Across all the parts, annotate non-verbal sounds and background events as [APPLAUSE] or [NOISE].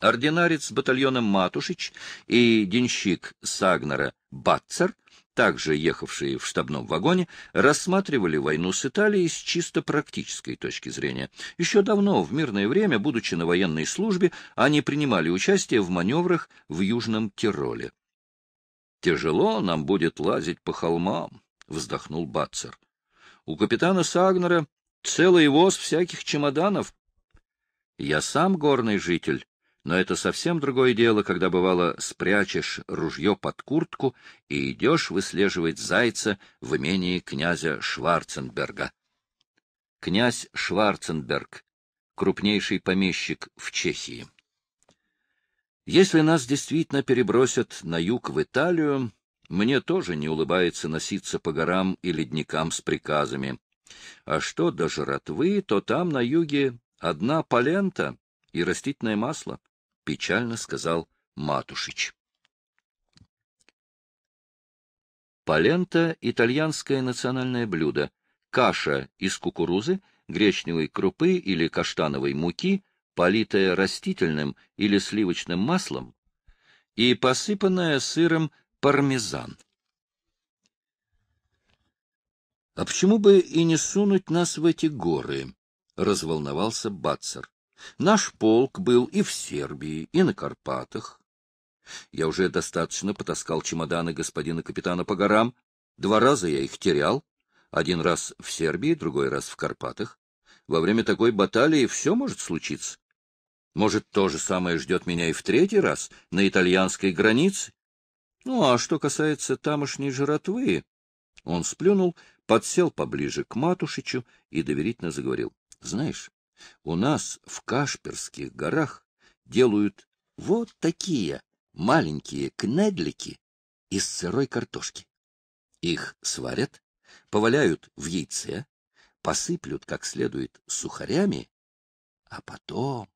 Ординарец батальона Матушич и денщик Сагнера Батцер, также ехавшие в штабном вагоне, рассматривали войну с Италией с чисто практической точки зрения. Еще давно, в мирное время, будучи на военной службе, они принимали участие в маневрах в Южном Тироле. «Тяжело нам будет лазить по холмам», — вздохнул Батцер. «У капитана Сагнера целый воз всяких чемоданов». «Я сам горный житель», но это совсем другое дело, когда, бывало, спрячешь ружье под куртку и идешь выслеживать зайца в имении князя Шварценберга. Князь Шварценберг, крупнейший помещик в Чехии. Если нас действительно перебросят на юг в Италию, мне тоже не улыбается носиться по горам и ледникам с приказами. А что до жратвы, то там на юге одна полента и растительное масло печально сказал Матушич. Полента — итальянское национальное блюдо, каша из кукурузы, гречневой крупы или каштановой муки, политая растительным или сливочным маслом и посыпанная сыром пармезан. — А почему бы и не сунуть нас в эти горы? — разволновался Батцер. Наш полк был и в Сербии, и на Карпатах. Я уже достаточно потаскал чемоданы господина капитана по горам. Два раза я их терял. Один раз в Сербии, другой раз в Карпатах. Во время такой баталии все может случиться. Может, то же самое ждет меня и в третий раз на итальянской границе? Ну, а что касается тамошней жратвы... Он сплюнул, подсел поближе к Матушичу и доверительно заговорил. — Знаешь, у нас в Кашперских горах делают вот такие маленькие кнедлики из сырой картошки. Их сварят, поваляют в яйце, посыплют как следует сухарями, а потом...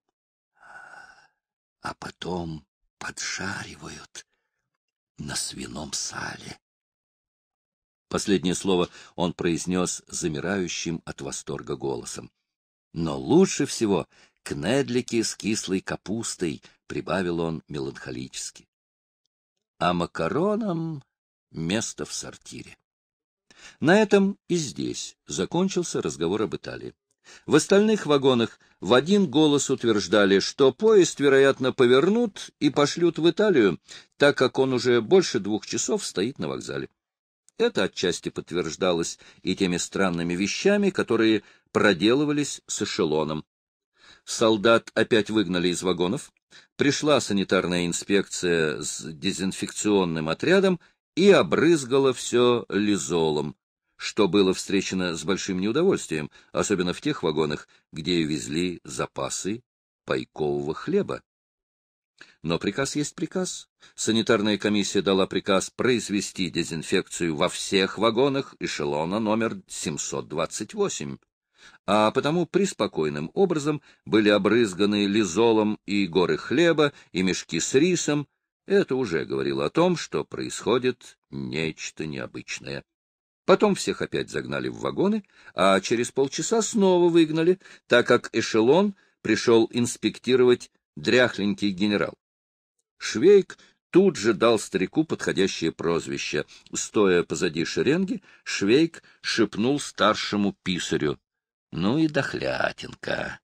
а потом поджаривают на свином сале. Последнее слово он произнес замирающим от восторга голосом. Но лучше всего кнедлики с кислой капустой, прибавил он меланхолически. А макаронам место в сортире. На этом и здесь закончился разговор об Италии. В остальных вагонах в один голос утверждали, что поезд, вероятно, повернут и пошлют в Италию, так как он уже больше двух часов стоит на вокзале. Это отчасти подтверждалось и теми странными вещами, которые проделывались с эшелоном. Солдат опять выгнали из вагонов, пришла санитарная инспекция с дезинфекционным отрядом и обрызгала все лизолом, что было встречено с большим неудовольствием, особенно в тех вагонах, где везли запасы пайкового хлеба. Но приказ есть приказ. Санитарная комиссия дала приказ произвести дезинфекцию во всех вагонах эшелона номер 728 а потому приспокойным образом были обрызганы лизолом и горы хлеба, и мешки с рисом. Это уже говорило о том, что происходит нечто необычное. Потом всех опять загнали в вагоны, а через полчаса снова выгнали, так как эшелон пришел инспектировать дряхленький генерал. Швейк тут же дал старику подходящее прозвище. Стоя позади шеренги, Швейк шепнул старшему писарю. Ну и дохлятинка.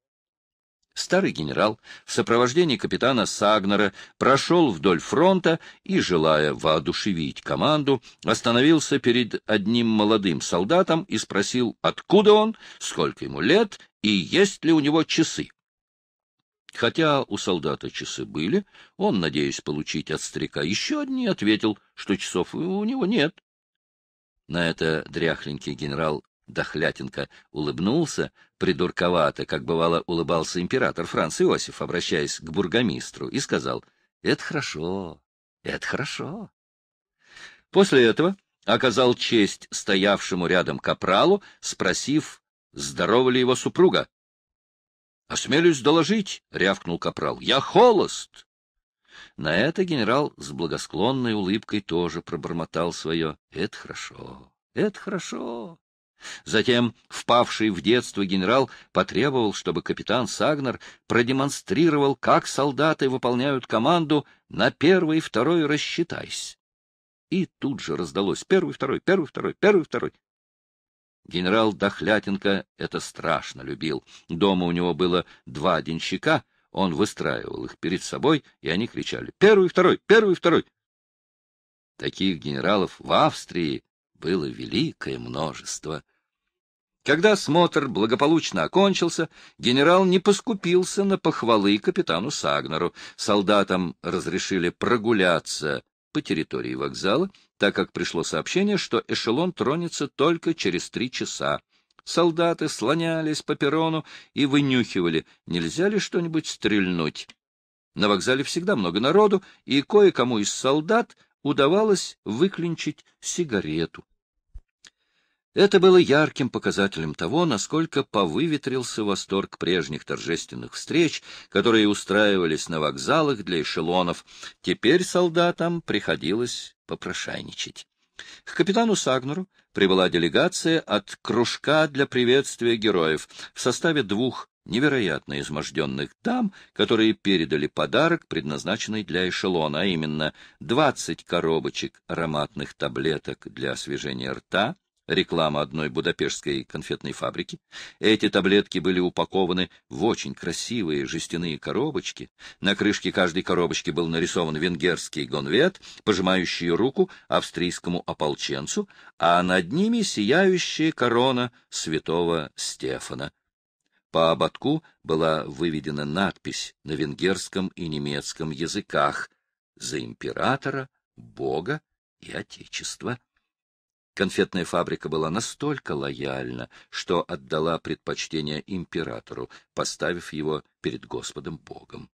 Старый генерал в сопровождении капитана Сагнера прошел вдоль фронта и, желая воодушевить команду, остановился перед одним молодым солдатом и спросил, откуда он, сколько ему лет и есть ли у него часы. Хотя у солдата часы были, он, надеясь получить от старика еще одни, ответил, что часов у него нет. На это дряхленький генерал Дохлятенко улыбнулся, придурковато, как бывало улыбался император Франц Иосиф, обращаясь к бургомистру, и сказал, «Это хорошо, это хорошо». После этого оказал честь стоявшему рядом капралу, спросив, здорова ли его супруга. — Осмелюсь доложить, — рявкнул капрал, — я холост. На это генерал с благосклонной улыбкой тоже пробормотал свое. — Это хорошо, это хорошо. Затем впавший в детство генерал потребовал, чтобы капитан Сагнер продемонстрировал, как солдаты выполняют команду «на первый, второй рассчитайсь. И тут же раздалось «первый, второй, первый, второй, первый, второй». Генерал Дохлятенко это страшно любил. Дома у него было два денщика, он выстраивал их перед собой, и они кричали «первый, второй, первый, второй». Таких генералов в Австрии было великое множество. Когда осмотр благополучно окончился, генерал не поскупился на похвалы капитану Сагнеру. Солдатам разрешили прогуляться по территории вокзала, так как пришло сообщение, что эшелон тронется только через три часа. Солдаты слонялись по перрону и вынюхивали, нельзя ли что-нибудь стрельнуть. На вокзале всегда много народу, и кое-кому из солдат удавалось выклинчить сигарету. Это было ярким показателем того, насколько повыветрился восторг прежних торжественных встреч, которые устраивались на вокзалах для эшелонов. Теперь солдатам приходилось попрошайничать. К капитану Сагнеру прибыла делегация от кружка для приветствия героев в составе двух невероятно изможденных дам, которые передали подарок, предназначенный для эшелона, а именно 20 коробочек ароматных таблеток для освежения рта, реклама одной будапештской конфетной фабрики. Эти таблетки были упакованы в очень красивые жестяные коробочки. На крышке каждой коробочки был нарисован венгерский гонвет, пожимающий руку австрийскому ополченцу, а над ними сияющая корона святого Стефана — по ободку была выведена надпись на венгерском и немецком языках «За императора, Бога и Отечества». Конфетная фабрика была настолько лояльна, что отдала предпочтение императору, поставив его перед Господом Богом.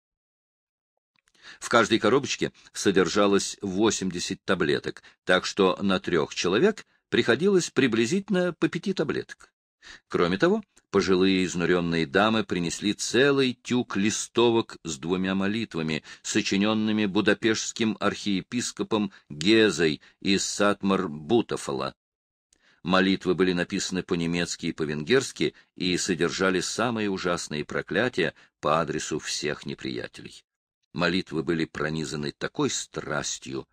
В каждой коробочке содержалось 80 таблеток, так что на трех человек приходилось приблизительно по пяти таблеток. Кроме того, Пожилые изнуренные дамы принесли целый тюк листовок с двумя молитвами, сочиненными будапешским архиепископом Гезой из Сатмар-Бутафала. Молитвы были написаны по-немецки и по-венгерски и содержали самые ужасные проклятия по адресу всех неприятелей. Молитвы были пронизаны такой страстью,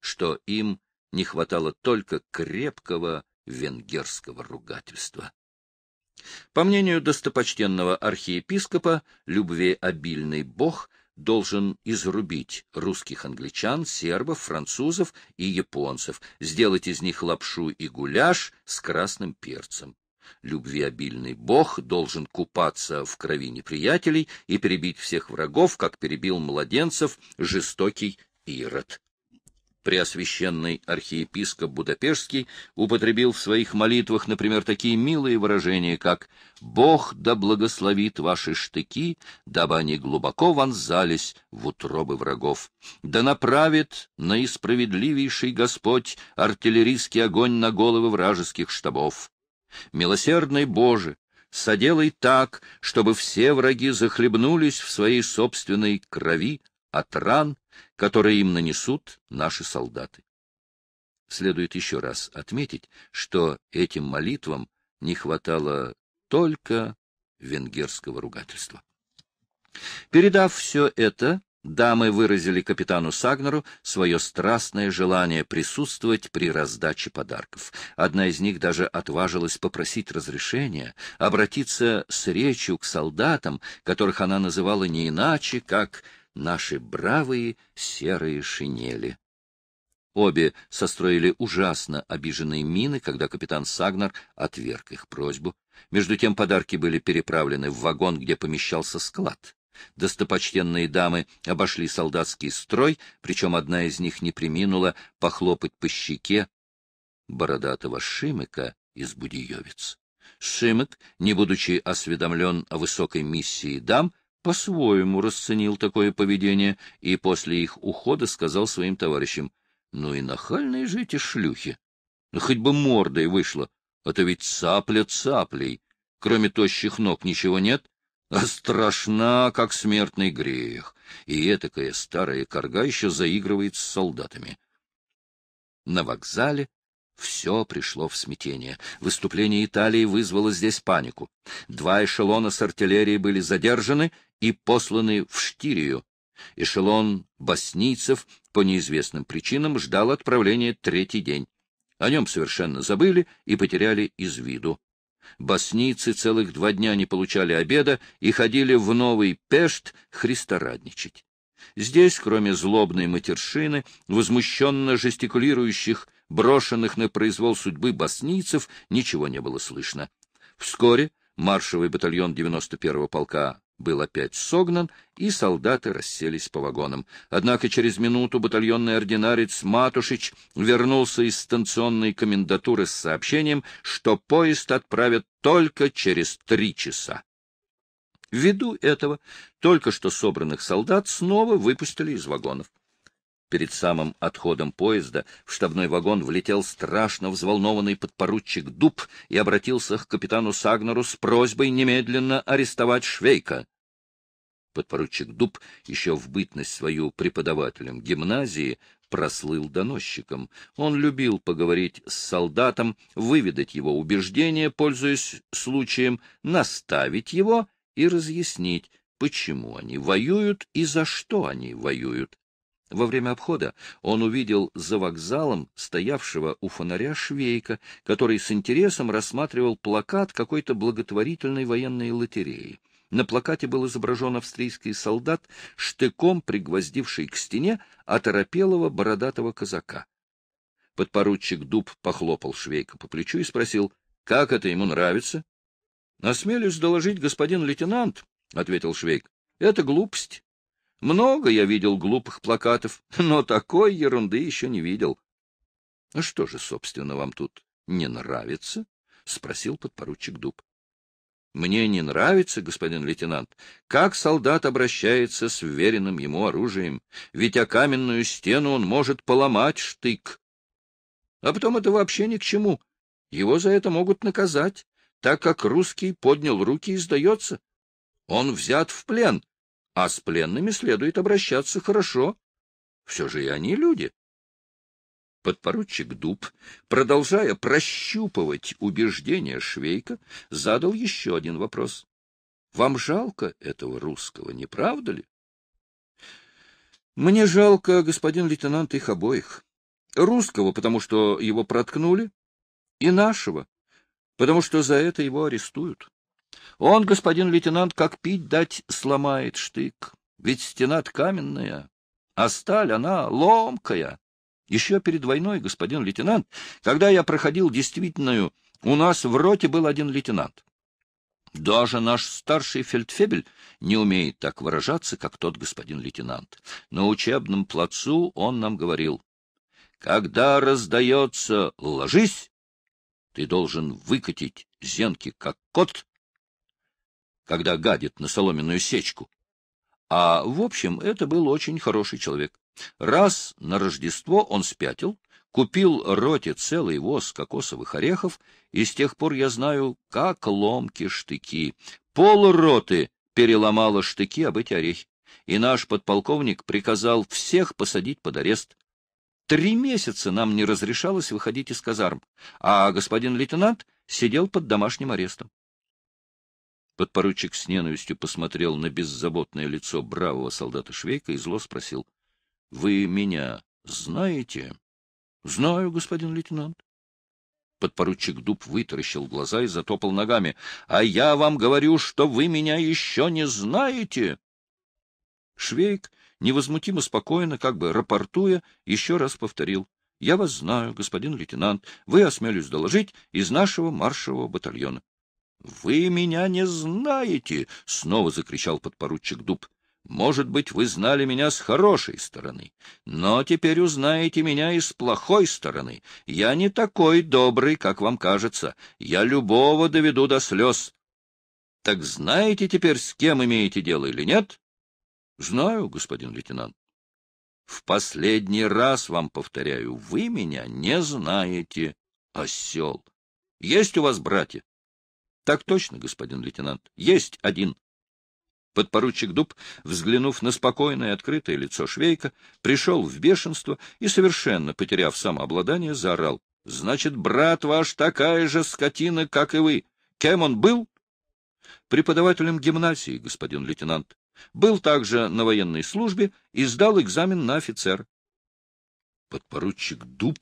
что им не хватало только крепкого венгерского ругательства. По мнению достопочтенного архиепископа, любвеобильный бог должен изрубить русских англичан, сербов, французов и японцев, сделать из них лапшу и гуляш с красным перцем. Любвеобильный бог должен купаться в крови неприятелей и перебить всех врагов, как перебил младенцев жестокий Ирод. Преосвященный архиепископ Будапештский употребил в своих молитвах, например, такие милые выражения, как «Бог да благословит ваши штыки, дабы они глубоко вонзались в утробы врагов, да направит наисправедливейший Господь артиллерийский огонь на головы вражеских штабов. Милосердный Боже, соделай так, чтобы все враги захлебнулись в своей собственной крови от ран, которые им нанесут наши солдаты. Следует еще раз отметить, что этим молитвам не хватало только венгерского ругательства. Передав все это, дамы выразили капитану Сагнеру свое страстное желание присутствовать при раздаче подарков. Одна из них даже отважилась попросить разрешения обратиться с речью к солдатам, которых она называла не иначе, как наши бравые серые шинели. Обе состроили ужасно обиженные мины, когда капитан Сагнар отверг их просьбу. Между тем подарки были переправлены в вагон, где помещался склад. Достопочтенные дамы обошли солдатский строй, причем одна из них не приминула похлопать по щеке бородатого Шимыка из Будиевец. Шимык, не будучи осведомлен о высокой миссии дам, по-своему расценил такое поведение и после их ухода сказал своим товарищам, «Ну и нахальные же эти шлюхи! Ну, хоть бы мордой вышло, а то ведь цапля цаплей, кроме тощих ног ничего нет, а страшна, как смертный грех, и этакая старая корга еще заигрывает с солдатами». На вокзале все пришло в смятение. Выступление Италии вызвало здесь панику. Два эшелона с артиллерией были задержаны и посланы в Штирию. Эшелон боснийцев по неизвестным причинам ждал отправления третий день. О нем совершенно забыли и потеряли из виду. Боснийцы целых два дня не получали обеда и ходили в Новый Пешт христорадничать. Здесь, кроме злобной матершины, возмущенно жестикулирующих брошенных на произвол судьбы боснийцев, ничего не было слышно. Вскоре маршевый батальон 91-го полка был опять согнан, и солдаты расселись по вагонам. Однако через минуту батальонный ординарец Матушич вернулся из станционной комендатуры с сообщением, что поезд отправят только через три часа. Ввиду этого только что собранных солдат снова выпустили из вагонов. Перед самым отходом поезда в штабной вагон влетел страшно взволнованный подпоручик Дуб и обратился к капитану Сагнеру с просьбой немедленно арестовать Швейка. Подпоручик Дуб, еще в бытность свою преподавателем гимназии, прослыл доносчиком. Он любил поговорить с солдатом, выведать его убеждения, пользуясь случаем, наставить его и разъяснить, почему они воюют и за что они воюют. Во время обхода он увидел за вокзалом стоявшего у фонаря швейка, который с интересом рассматривал плакат какой-то благотворительной военной лотереи. На плакате был изображен австрийский солдат, штыком пригвоздивший к стене оторопелого бородатого казака. Подпоручик Дуб похлопал Швейка по плечу и спросил, как это ему нравится. — Осмелюсь доложить, господин лейтенант, — ответил Швейк. — Это глупость. Много я видел глупых плакатов, но такой ерунды еще не видел. — а Что же, собственно, вам тут не нравится? — спросил подпоручик Дуб. — Мне не нравится, господин лейтенант, как солдат обращается с вверенным ему оружием, ведь о каменную стену он может поломать штык. А потом это вообще ни к чему. Его за это могут наказать, так как русский поднял руки и сдается. Он взят в плен, а с пленными следует обращаться хорошо. Все же и они люди. Подпоручик Дуб, продолжая прощупывать убеждения Швейка, задал еще один вопрос. — Вам жалко этого русского, не правда ли? — Мне жалко, господин лейтенант, их обоих. Русского, потому что его проткнули, и нашего, потому что за это его арестуют. Он, господин лейтенант, как пить дать сломает штык. Ведь стена каменная, а сталь она ломкая. Еще перед войной, господин лейтенант, когда я проходил действительную, у нас в роте был один лейтенант. Даже наш старший фельдфебель не умеет так выражаться, как тот господин лейтенант. На учебном плацу он нам говорил, «Когда раздается «ложись», ты должен выкатить зенки, как кот, когда гадит на соломенную сечку. А в общем, это был очень хороший человек. Раз на Рождество он спятил, купил роте целый воз кокосовых орехов, и с тех пор я знаю, как ломки штыки. Пол роты переломала штыки об эти орехи, и наш подполковник приказал всех посадить под арест. Три месяца нам не разрешалось выходить из казарм, а господин лейтенант сидел под домашним арестом. Подпоручик с ненавистью посмотрел на беззаботное лицо бравого солдата Швейка и зло спросил. — Вы меня знаете? — Знаю, господин лейтенант. Подпоручик Дуб вытаращил глаза и затопал ногами. — А я вам говорю, что вы меня еще не знаете! Швейк, невозмутимо спокойно, как бы рапортуя, еще раз повторил. — Я вас знаю, господин лейтенант. Вы, осмелюсь доложить, из нашего маршевого батальона. «Вы меня не знаете!» — снова закричал подпоручик Дуб. «Может быть, вы знали меня с хорошей стороны, но теперь узнаете меня и с плохой стороны. Я не такой добрый, как вам кажется. Я любого доведу до слез. Так знаете теперь, с кем имеете дело или нет?» «Знаю, господин лейтенант». «В последний раз вам повторяю, вы меня не знаете, осел. Есть у вас братья?» — Так точно, господин лейтенант. Есть один. Подпоручик Дуб, взглянув на спокойное открытое лицо Швейка, пришел в бешенство и, совершенно потеряв самообладание, заорал. — Значит, брат ваш такая же скотина, как и вы. Кем он был? — Преподавателем гимназии, господин лейтенант. Был также на военной службе и сдал экзамен на офицера. Подпоручик Дуб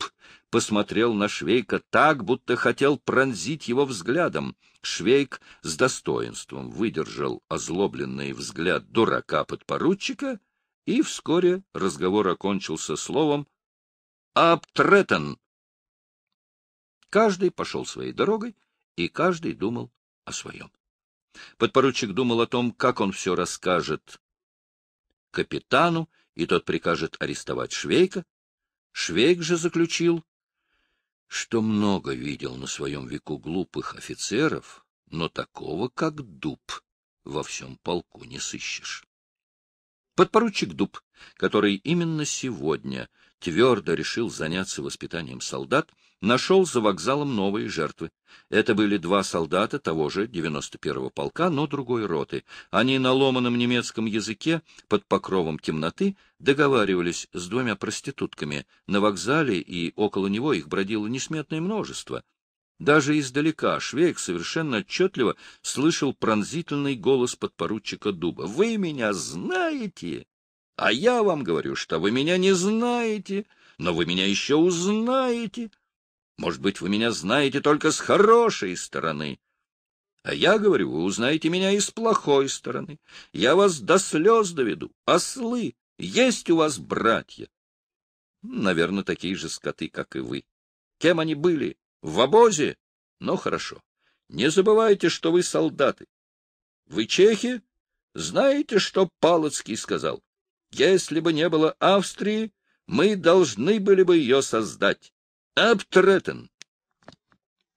посмотрел на Швейка так, будто хотел пронзить его взглядом. Швейк с достоинством выдержал озлобленный взгляд дурака-подпоручика, и вскоре разговор окончился словом «Аптретен». Каждый пошел своей дорогой, и каждый думал о своем. Подпоручик думал о том, как он все расскажет капитану, и тот прикажет арестовать Швейка. Швейк же заключил, что много видел на своем веку глупых офицеров, но такого, как Дуб, во всем полку не сыщешь. Подпоручик Дуб, который именно сегодня твердо решил заняться воспитанием солдат, нашел за вокзалом новые жертвы. Это были два солдата того же 91-го полка, но другой роты. Они на ломаном немецком языке под покровом темноты договаривались с двумя проститутками. На вокзале и около него их бродило несметное множество. Даже издалека Швейк совершенно отчетливо слышал пронзительный голос подпоручика Дуба. «Вы меня знаете!» «А я вам говорю, что вы меня не знаете, но вы меня еще узнаете!» Может быть, вы меня знаете только с хорошей стороны. А я говорю, вы узнаете меня и с плохой стороны. Я вас до слез доведу. Ослы, есть у вас братья. Наверное, такие же скоты, как и вы. Кем они были? В обозе? Но ну, хорошо. Не забывайте, что вы солдаты. Вы чехи? Знаете, что Палоцкий сказал? Если бы не было Австрии, мы должны были бы ее создать. Аптретен.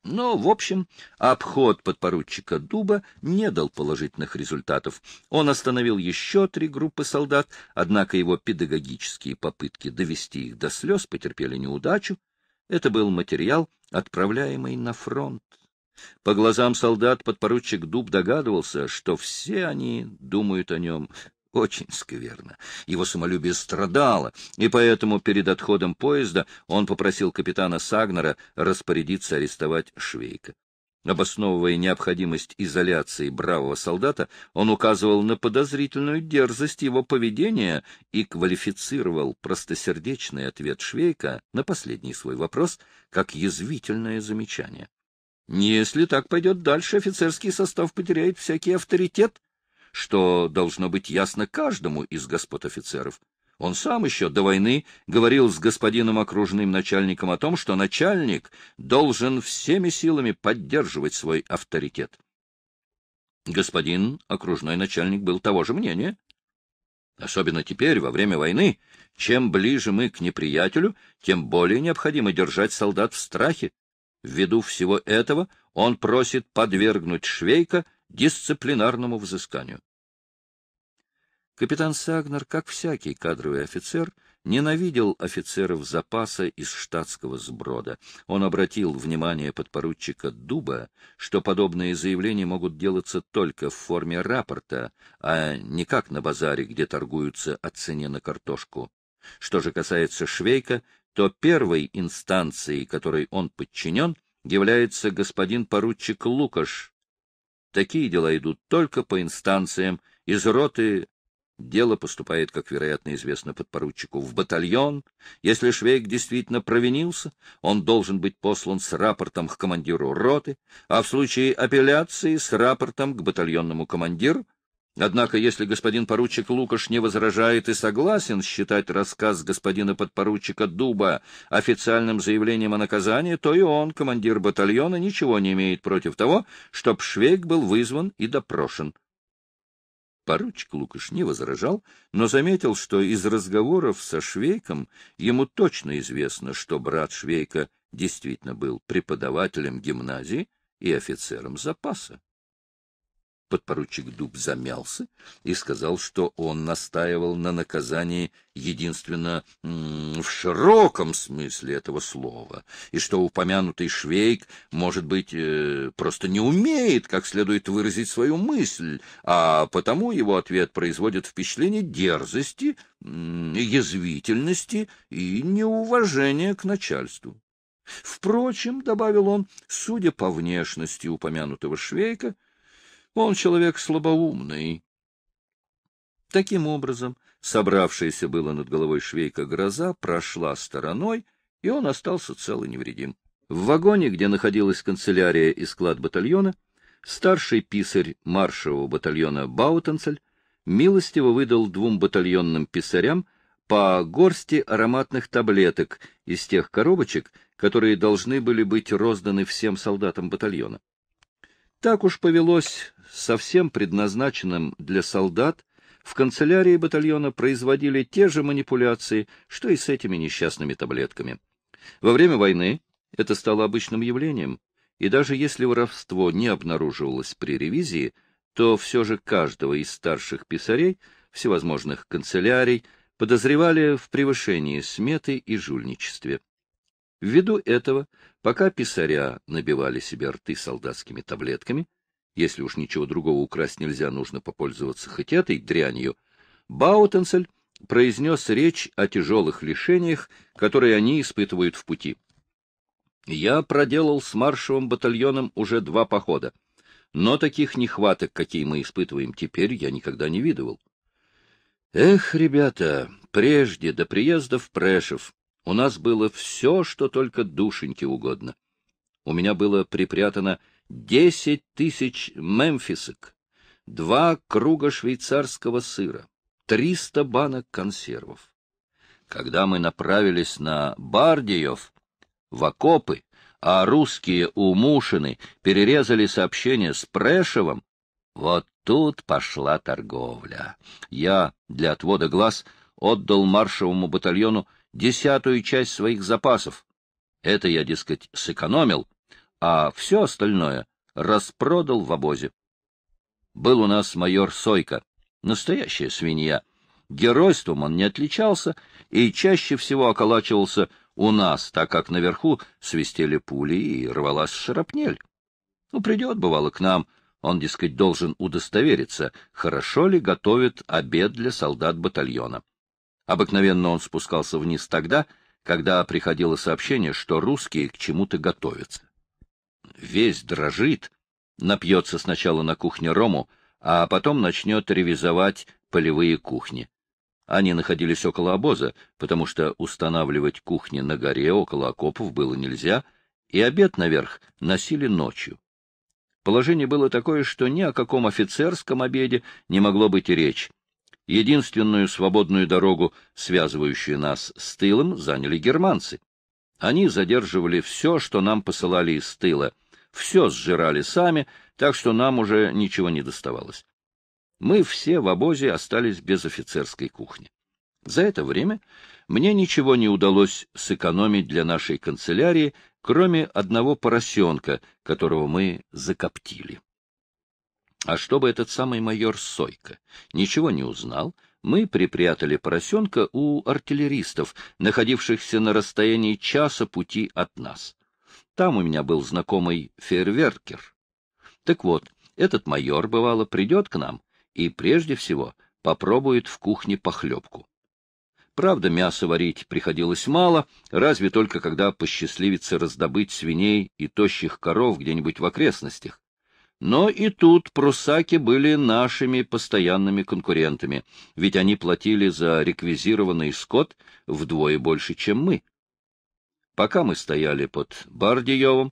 Но, в общем, обход подпоручика Дуба не дал положительных результатов. Он остановил еще три группы солдат, однако его педагогические попытки довести их до слез потерпели неудачу. Это был материал, отправляемый на фронт. По глазам солдат подпоручик Дуб догадывался, что все они думают о нем, очень скверно. Его самолюбие страдало, и поэтому перед отходом поезда он попросил капитана Сагнера распорядиться арестовать Швейка. Обосновывая необходимость изоляции бравого солдата, он указывал на подозрительную дерзость его поведения и квалифицировал простосердечный ответ Швейка на последний свой вопрос как язвительное замечание. «Если так пойдет дальше, офицерский состав потеряет всякий авторитет», что должно быть ясно каждому из господ офицеров. Он сам еще до войны говорил с господином окружным начальником о том, что начальник должен всеми силами поддерживать свой авторитет. Господин окружной начальник был того же мнения. Особенно теперь, во время войны, чем ближе мы к неприятелю, тем более необходимо держать солдат в страхе. Ввиду всего этого он просит подвергнуть Швейка дисциплинарному взысканию. Капитан Сагнер, как всякий кадровый офицер, ненавидел офицеров запаса из штатского сброда. Он обратил внимание подпоручика Дуба, что подобные заявления могут делаться только в форме рапорта, а не как на базаре, где торгуются о цене на картошку. Что же касается Швейка, то первой инстанцией, которой он подчинен, является господин поручик Лукаш, Такие дела идут только по инстанциям. Из роты дело поступает, как вероятно известно подпоручику, в батальон. Если Швейк действительно провинился, он должен быть послан с рапортом к командиру роты, а в случае апелляции с рапортом к батальонному командиру, Однако, если господин поручик Лукаш не возражает и согласен считать рассказ господина подпоручика Дуба официальным заявлением о наказании, то и он, командир батальона, ничего не имеет против того, чтоб Швейк был вызван и допрошен. Поручик Лукаш не возражал, но заметил, что из разговоров со Швейком ему точно известно, что брат Швейка действительно был преподавателем гимназии и офицером запаса. Подпоручик Дуб замялся и сказал, что он настаивал на наказании единственно в широком смысле этого слова, и что упомянутый Швейк, может быть, э, просто не умеет как следует выразить свою мысль, а потому его ответ производит впечатление дерзости, язвительности и неуважения к начальству. Впрочем, — добавил он, — судя по внешности упомянутого Швейка, — он человек слабоумный. Таким образом, собравшаяся было над головой швейка гроза прошла стороной, и он остался цел и невредим. В вагоне, где находилась канцелярия и склад батальона, старший писарь маршевого батальона Баутенцель милостиво выдал двум батальонным писарям по горсти ароматных таблеток из тех коробочек, которые должны были быть розданы всем солдатам батальона. Так уж повелось совсем предназначенным для солдат, в канцелярии батальона производили те же манипуляции, что и с этими несчастными таблетками. Во время войны это стало обычным явлением, и даже если воровство не обнаруживалось при ревизии, то все же каждого из старших писарей, всевозможных канцелярий, подозревали в превышении сметы и жульничестве. Ввиду этого, пока писаря набивали себе рты солдатскими таблетками, если уж ничего другого украсть нельзя, нужно попользоваться хоть этой дрянью, Баутенцель произнес речь о тяжелых лишениях, которые они испытывают в пути. «Я проделал с маршевым батальоном уже два похода, но таких нехваток, какие мы испытываем теперь, я никогда не видывал. Эх, ребята, прежде до приезда в Прешев у нас было все, что только душеньке угодно. У меня было припрятано десять тысяч мемфисок, два круга швейцарского сыра, триста банок консервов. Когда мы направились на Бардиев, в окопы, а русские у перерезали сообщение с Прешевым, вот тут пошла торговля. Я для отвода глаз отдал маршевому батальону десятую часть своих запасов. Это я, дескать, сэкономил, а все остальное распродал в обозе. Был у нас майор Сойка, настоящая свинья. Геройством он не отличался и чаще всего околачивался у нас, так как наверху свистели пули и рвалась шарапнель. Ну, придет, бывало, к нам. Он, дескать, должен удостовериться, хорошо ли готовит обед для солдат батальона. Обыкновенно он спускался вниз тогда, когда приходило сообщение, что русские к чему-то готовятся. Весь дрожит, напьется сначала на кухне рому, а потом начнет ревизовать полевые кухни. Они находились около обоза, потому что устанавливать кухни на горе около окопов было нельзя, и обед наверх носили ночью. Положение было такое, что ни о каком офицерском обеде не могло быть и речи единственную свободную дорогу, связывающую нас с тылом, заняли германцы. Они задерживали все, что нам посылали из тыла, все сжирали сами, так что нам уже ничего не доставалось. Мы все в обозе остались без офицерской кухни. За это время мне ничего не удалось сэкономить для нашей канцелярии, кроме одного поросенка, которого мы закоптили. А чтобы этот самый майор Сойка ничего не узнал, мы припрятали поросенка у артиллеристов, находившихся на расстоянии часа пути от нас. Там у меня был знакомый фейерверкер. Так вот, этот майор, бывало, придет к нам и прежде всего попробует в кухне похлебку. Правда, мясо варить приходилось мало, разве только когда посчастливится раздобыть свиней и тощих коров где-нибудь в окрестностях. Но и тут прусаки были нашими постоянными конкурентами, ведь они платили за реквизированный скот вдвое больше, чем мы. Пока мы стояли под Бардиевым,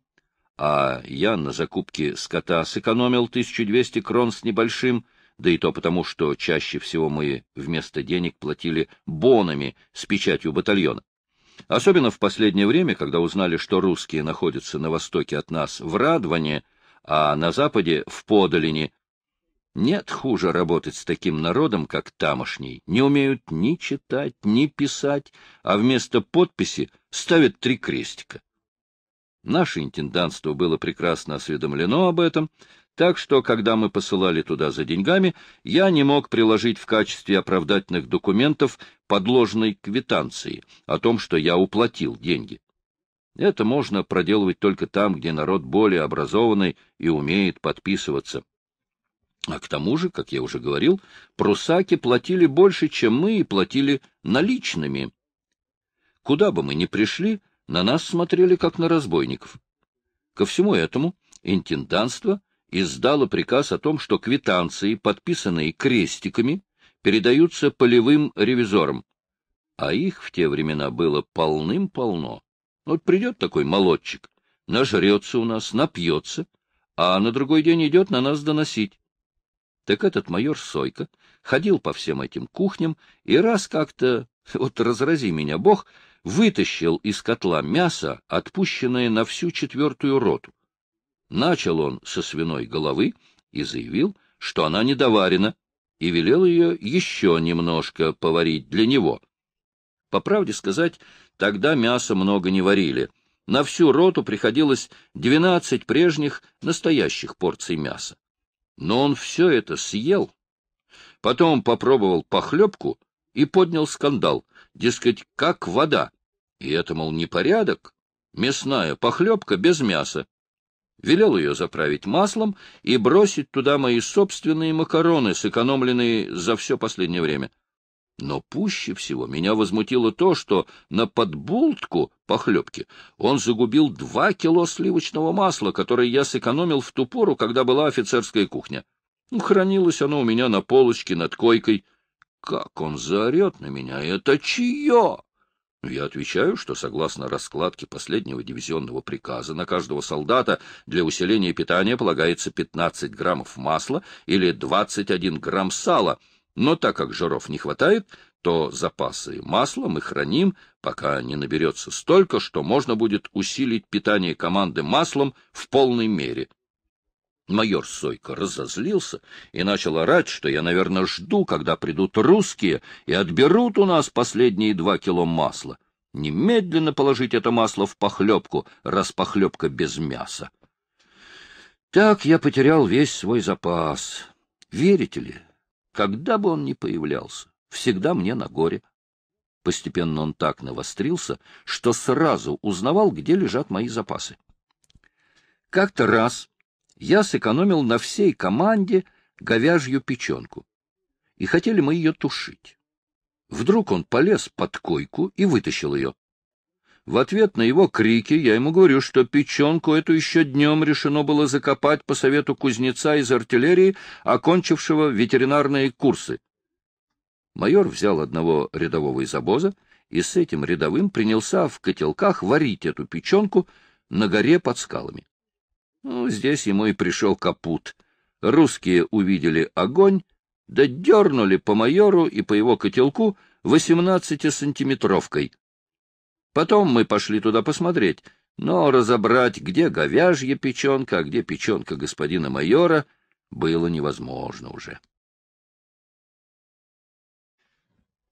а я на закупке скота сэкономил 1200 крон с небольшим, да и то потому, что чаще всего мы вместо денег платили бонами с печатью батальона. Особенно в последнее время, когда узнали, что русские находятся на востоке от нас в Радване, а на западе — в Подолине. Нет хуже работать с таким народом, как тамошний. Не умеют ни читать, ни писать, а вместо подписи ставят три крестика. Наше интендантство было прекрасно осведомлено об этом, так что, когда мы посылали туда за деньгами, я не мог приложить в качестве оправдательных документов подложной квитанции о том, что я уплатил деньги. Это можно проделывать только там, где народ более образованный и умеет подписываться. А к тому же, как я уже говорил, прусаки платили больше, чем мы, и платили наличными. Куда бы мы ни пришли, на нас смотрели как на разбойников. Ко всему этому интенданство издало приказ о том, что квитанции, подписанные крестиками, передаются полевым ревизорам, а их в те времена было полным-полно. Ну, вот придет такой молодчик, нажрется у нас, напьется, а на другой день идет на нас доносить. Так этот майор Сойка ходил по всем этим кухням и раз как-то, [LAUGHS] вот разрази меня бог, вытащил из котла мясо, отпущенное на всю четвертую роту. Начал он со свиной головы и заявил, что она недоварена, и велел ее еще немножко поварить для него. По правде сказать, Тогда мяса много не варили. На всю роту приходилось 12 прежних настоящих порций мяса. Но он все это съел. Потом попробовал похлебку и поднял скандал, дескать, как вода. И это, мол, непорядок. Мясная похлебка без мяса. Велел ее заправить маслом и бросить туда мои собственные макароны, сэкономленные за все последнее время. Но пуще всего меня возмутило то, что на подбултку похлебки он загубил два кило сливочного масла, которое я сэкономил в ту пору, когда была офицерская кухня. Ну, хранилось оно у меня на полочке над койкой. Как он заорет на меня! Это чье? Я отвечаю, что согласно раскладке последнего дивизионного приказа на каждого солдата для усиления питания полагается 15 граммов масла или 21 грамм сала — но так как жиров не хватает, то запасы масла мы храним, пока не наберется столько, что можно будет усилить питание команды маслом в полной мере. Майор Сойко разозлился и начал орать, что я, наверное, жду, когда придут русские и отберут у нас последние два кило масла. Немедленно положить это масло в похлебку, раз похлебка без мяса. Так я потерял весь свой запас. Верите ли, когда бы он ни появлялся, всегда мне на горе. Постепенно он так навострился, что сразу узнавал, где лежат мои запасы. Как-то раз я сэкономил на всей команде говяжью печенку, и хотели мы ее тушить. Вдруг он полез под койку и вытащил ее. В ответ на его крики я ему говорю, что печенку эту еще днем решено было закопать по совету кузнеца из артиллерии, окончившего ветеринарные курсы. Майор взял одного рядового из обоза и с этим рядовым принялся в котелках варить эту печенку на горе под скалами. Ну, здесь ему и пришел капут. Русские увидели огонь, да дернули по майору и по его котелку восемнадцатисантиметровкой. Потом мы пошли туда посмотреть, но разобрать, где говяжья печенка, а где печенка господина майора, было невозможно уже.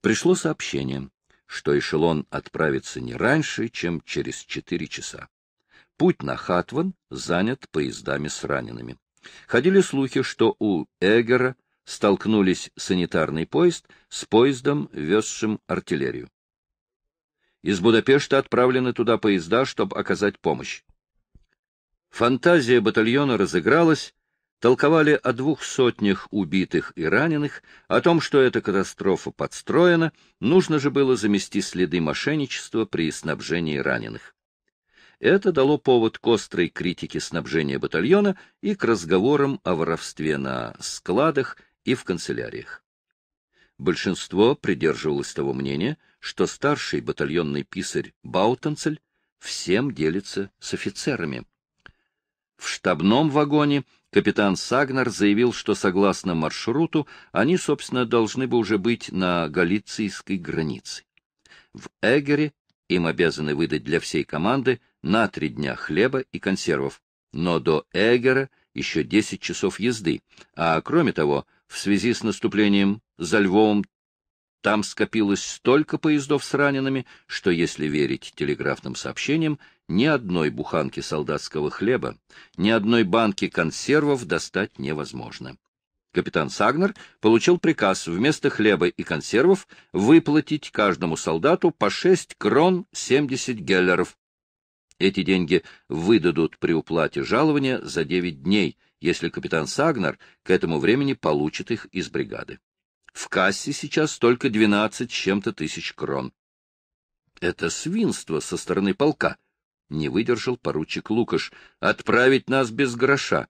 Пришло сообщение, что эшелон отправится не раньше, чем через четыре часа. Путь на Хатван занят поездами с ранеными. Ходили слухи, что у Эгера столкнулись санитарный поезд с поездом, везшим артиллерию. Из Будапешта отправлены туда поезда, чтобы оказать помощь. Фантазия батальона разыгралась, толковали о двух сотнях убитых и раненых, о том, что эта катастрофа подстроена, нужно же было замести следы мошенничества при снабжении раненых. Это дало повод к острой критике снабжения батальона и к разговорам о воровстве на складах и в канцеляриях. Большинство придерживалось того мнения, что старший батальонный писарь Баутенцель всем делится с офицерами. В штабном вагоне капитан Сагнер заявил, что согласно маршруту они, собственно, должны бы уже быть на галицийской границе. В Эгере им обязаны выдать для всей команды на три дня хлеба и консервов, но до Эгера еще 10 часов езды, а кроме того, в связи с наступлением за Львовом там скопилось столько поездов с ранеными, что, если верить телеграфным сообщениям, ни одной буханки солдатского хлеба, ни одной банки консервов достать невозможно. Капитан Сагнер получил приказ вместо хлеба и консервов выплатить каждому солдату по 6 крон 70 геллеров. Эти деньги выдадут при уплате жалования за 9 дней, если капитан Сагнер к этому времени получит их из бригады. В кассе сейчас только двенадцать чем-то тысяч крон. Это свинство со стороны полка, — не выдержал поручик Лукаш, — отправить нас без гроша.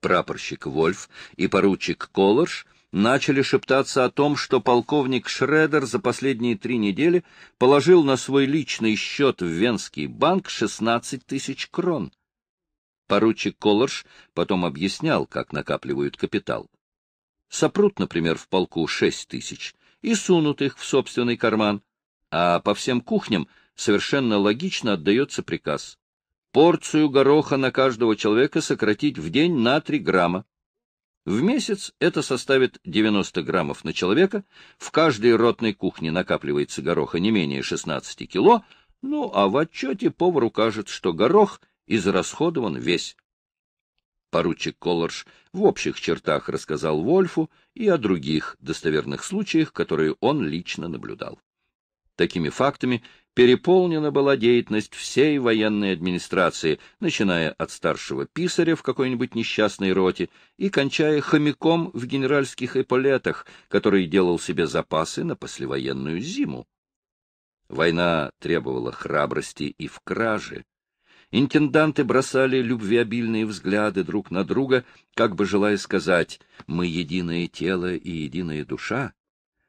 Прапорщик Вольф и поручик Колорш начали шептаться о том, что полковник Шредер за последние три недели положил на свой личный счет в Венский банк шестнадцать тысяч крон. Поручик Колорш потом объяснял, как накапливают капитал сопрут, например, в полку шесть тысяч и сунут их в собственный карман, а по всем кухням совершенно логично отдается приказ порцию гороха на каждого человека сократить в день на 3 грамма. В месяц это составит 90 граммов на человека, в каждой ротной кухне накапливается гороха не менее 16 кило, ну а в отчете повар укажет, что горох израсходован весь. Поручик Коллорж в общих чертах рассказал Вольфу и о других достоверных случаях, которые он лично наблюдал. Такими фактами переполнена была деятельность всей военной администрации, начиная от старшего писаря в какой-нибудь несчастной роте и кончая хомяком в генеральских эполетах, который делал себе запасы на послевоенную зиму. Война требовала храбрости и в краже. Интенданты бросали любвеобильные взгляды друг на друга, как бы желая сказать «Мы единое тело и единая душа».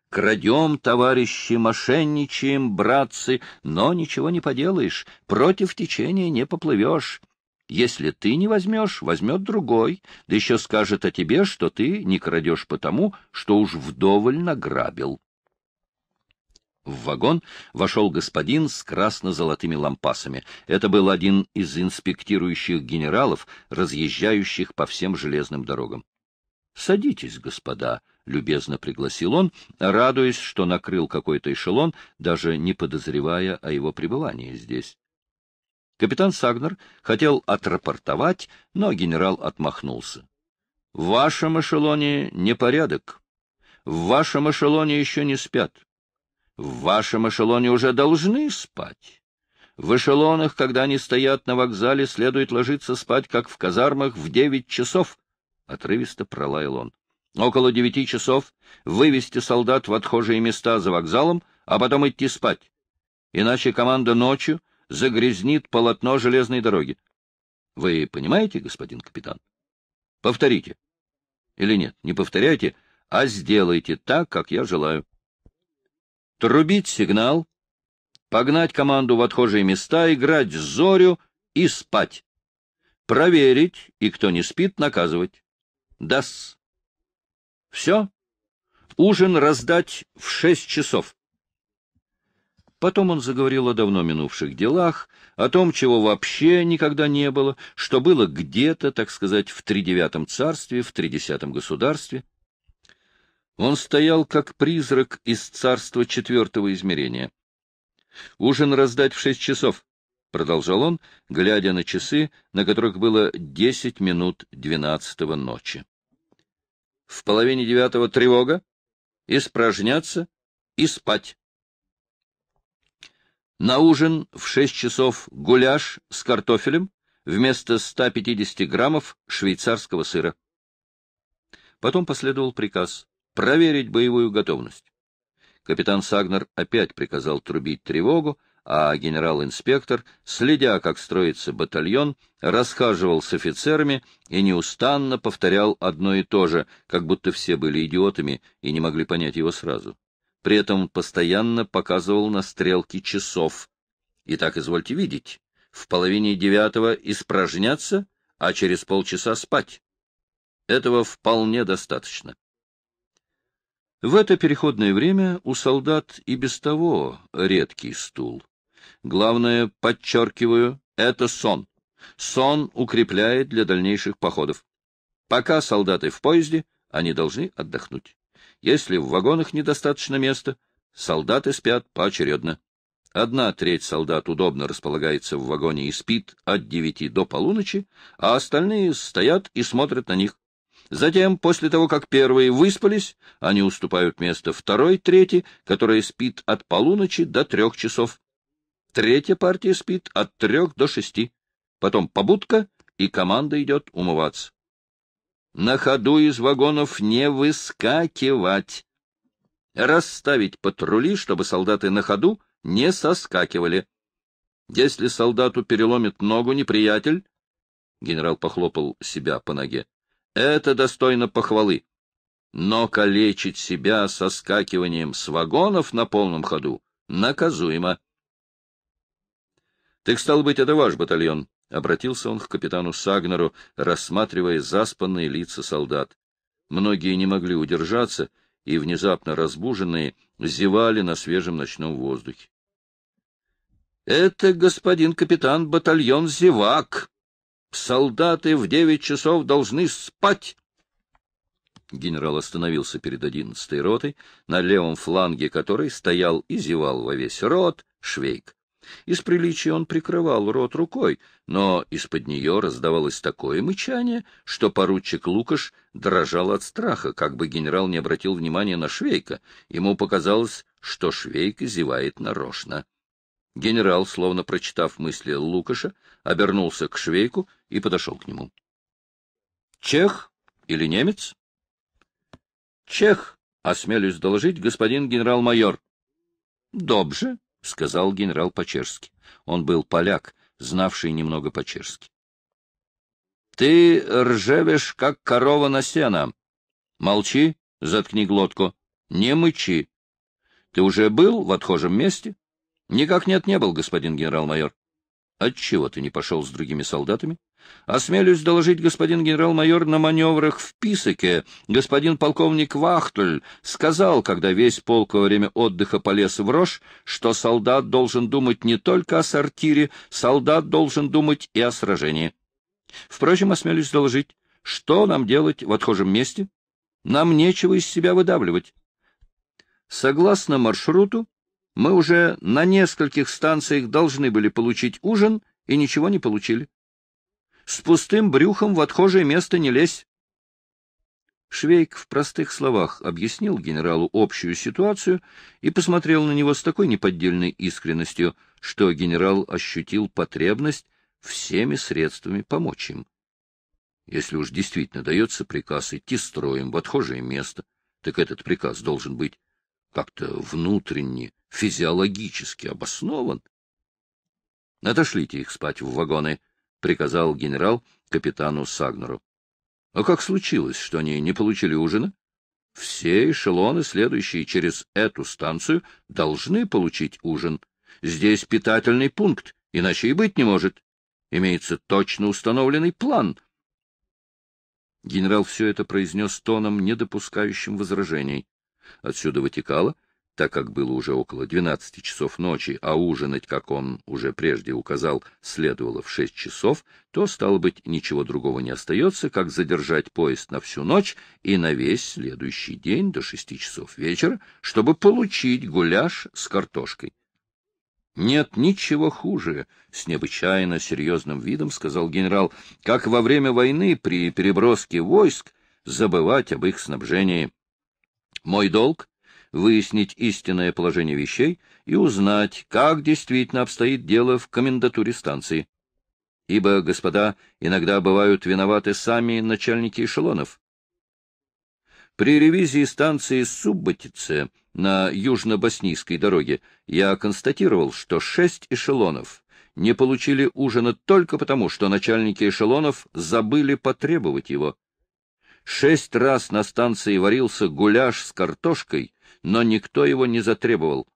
Крадем, товарищи, мошенничаем, братцы, но ничего не поделаешь, против течения не поплывешь. Если ты не возьмешь, возьмет другой, да еще скажет о тебе, что ты не крадешь потому, что уж вдоволь награбил. В вагон вошел господин с красно-золотыми лампасами. Это был один из инспектирующих генералов, разъезжающих по всем железным дорогам. — Садитесь, господа, — любезно пригласил он, радуясь, что накрыл какой-то эшелон, даже не подозревая о его пребывании здесь. Капитан Сагнер хотел отрапортовать, но генерал отмахнулся. — В вашем эшелоне непорядок. В вашем эшелоне еще не спят в вашем эшелоне уже должны спать. В эшелонах, когда они стоят на вокзале, следует ложиться спать, как в казармах, в девять часов, — отрывисто пролаял он. Около девяти часов вывести солдат в отхожие места за вокзалом, а потом идти спать. Иначе команда ночью загрязнит полотно железной дороги. Вы понимаете, господин капитан? Повторите. Или нет, не повторяйте, а сделайте так, как я желаю трубить сигнал, погнать команду в отхожие места, играть зорю и спать. Проверить, и кто не спит, наказывать. Дас. Все. Ужин раздать в шесть часов. Потом он заговорил о давно минувших делах, о том, чего вообще никогда не было, что было где-то, так сказать, в тридевятом царстве, в тридесятом государстве — он стоял как призрак из царства четвертого измерения. «Ужин раздать в шесть часов», — продолжал он, глядя на часы, на которых было десять минут двенадцатого ночи. «В половине девятого тревога, испражняться и спать. На ужин в шесть часов гуляш с картофелем вместо 150 граммов швейцарского сыра. Потом последовал приказ проверить боевую готовность. Капитан Сагнер опять приказал трубить тревогу, а генерал-инспектор, следя, как строится батальон, расхаживал с офицерами и неустанно повторял одно и то же, как будто все были идиотами и не могли понять его сразу. При этом постоянно показывал на стрелки часов. Итак, извольте видеть, в половине девятого испражняться, а через полчаса спать. Этого вполне достаточно. В это переходное время у солдат и без того редкий стул. Главное, подчеркиваю, это сон. Сон укрепляет для дальнейших походов. Пока солдаты в поезде, они должны отдохнуть. Если в вагонах недостаточно места, солдаты спят поочередно. Одна треть солдат удобно располагается в вагоне и спит от девяти до полуночи, а остальные стоят и смотрят на них. Затем, после того, как первые выспались, они уступают место второй, третьей, которая спит от полуночи до трех часов. Третья партия спит от трех до шести. Потом побудка, и команда идет умываться. На ходу из вагонов не выскакивать. Расставить патрули, чтобы солдаты на ходу не соскакивали. Если солдату переломит ногу неприятель, генерал похлопал себя по ноге, это достойно похвалы. Но калечить себя соскакиванием с вагонов на полном ходу наказуемо. — Так, стал быть, это ваш батальон? — обратился он к капитану Сагнеру, рассматривая заспанные лица солдат. Многие не могли удержаться и, внезапно разбуженные, зевали на свежем ночном воздухе. — Это, господин капитан, батальон зевак! Солдаты в девять часов должны спать. Генерал остановился перед одиннадцатой ротой, на левом фланге которой стоял и зевал во весь рот Швейк. Из приличия он прикрывал рот рукой, но из-под нее раздавалось такое мычание, что поручик Лукаш дрожал от страха, как бы генерал не обратил внимания на Швейка. Ему показалось, что Швейк зевает нарочно. Генерал, словно прочитав мысли Лукаша, обернулся к Швейку и подошел к нему. — Чех или немец? — Чех, осмелюсь доложить, господин генерал-майор. — Добже, — сказал генерал по-чешски. Он был поляк, знавший немного по-чешски. — Ты ржевешь, как корова на сено. Молчи, заткни глотку, не мычи. Ты уже был в отхожем месте? — Никак нет, не был, господин генерал-майор. Отчего ты не пошел с другими солдатами? Осмелюсь доложить, господин генерал-майор, на маневрах в Писаке господин полковник Вахтуль сказал, когда весь полк во время отдыха полез в рожь, что солдат должен думать не только о сортире, солдат должен думать и о сражении. Впрочем, осмелюсь доложить, что нам делать в отхожем месте? Нам нечего из себя выдавливать. Согласно маршруту, мы уже на нескольких станциях должны были получить ужин и ничего не получили. С пустым брюхом в отхожее место не лезь. Швейк в простых словах объяснил генералу общую ситуацию и посмотрел на него с такой неподдельной искренностью, что генерал ощутил потребность всеми средствами помочь им. Если уж действительно дается приказ идти строем в отхожее место, так этот приказ должен быть как-то внутренне, физиологически обоснован. — Отошлите их спать в вагоны, — приказал генерал капитану Сагнеру. — А как случилось, что они не получили ужина? — Все эшелоны, следующие через эту станцию, должны получить ужин. Здесь питательный пункт, иначе и быть не может. Имеется точно установленный план. Генерал все это произнес тоном, не допускающим возражений. Отсюда вытекало, так как было уже около 12 часов ночи, а ужинать, как он уже прежде указал, следовало в 6 часов, то, стало быть, ничего другого не остается, как задержать поезд на всю ночь и на весь следующий день до 6 часов вечера, чтобы получить гуляш с картошкой. «Нет ничего хуже», — с необычайно серьезным видом сказал генерал, «как во время войны при переброске войск забывать об их снабжении». Мой долг — выяснить истинное положение вещей и узнать, как действительно обстоит дело в комендатуре станции. Ибо, господа, иногда бывают виноваты сами начальники эшелонов. При ревизии станции Субботице на Южно-Боснийской дороге я констатировал, что шесть эшелонов не получили ужина только потому, что начальники эшелонов забыли потребовать его. Шесть раз на станции варился гуляш с картошкой, но никто его не затребовал.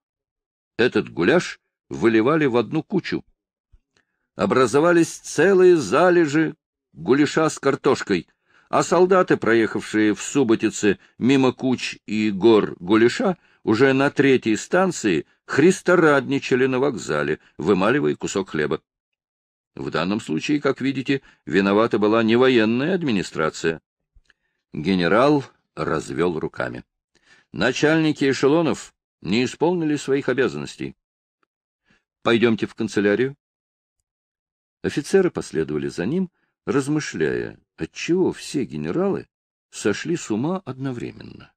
Этот гуляш выливали в одну кучу. Образовались целые залежи гуляша с картошкой, а солдаты, проехавшие в Субботице мимо куч и гор гуляша, уже на третьей станции христорадничали на вокзале, вымаливая кусок хлеба. В данном случае, как видите, виновата была не военная администрация. Генерал развел руками. Начальники эшелонов не исполнили своих обязанностей. Пойдемте в канцелярию. Офицеры последовали за ним, размышляя, отчего все генералы сошли с ума одновременно.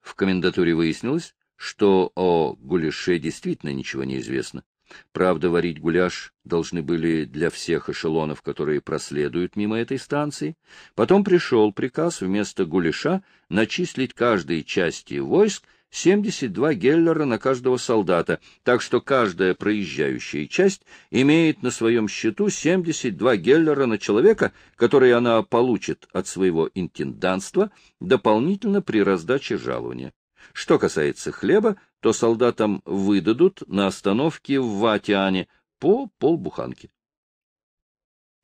В комендатуре выяснилось, что о Гулише действительно ничего не известно. Правда, варить гуляш должны были для всех эшелонов, которые проследуют мимо этой станции. Потом пришел приказ вместо гуляша начислить каждой части войск 72 геллера на каждого солдата, так что каждая проезжающая часть имеет на своем счету 72 геллера на человека, который она получит от своего интенданства дополнительно при раздаче жалования. Что касается хлеба, то солдатам выдадут на остановке в Ватиане по полбуханки.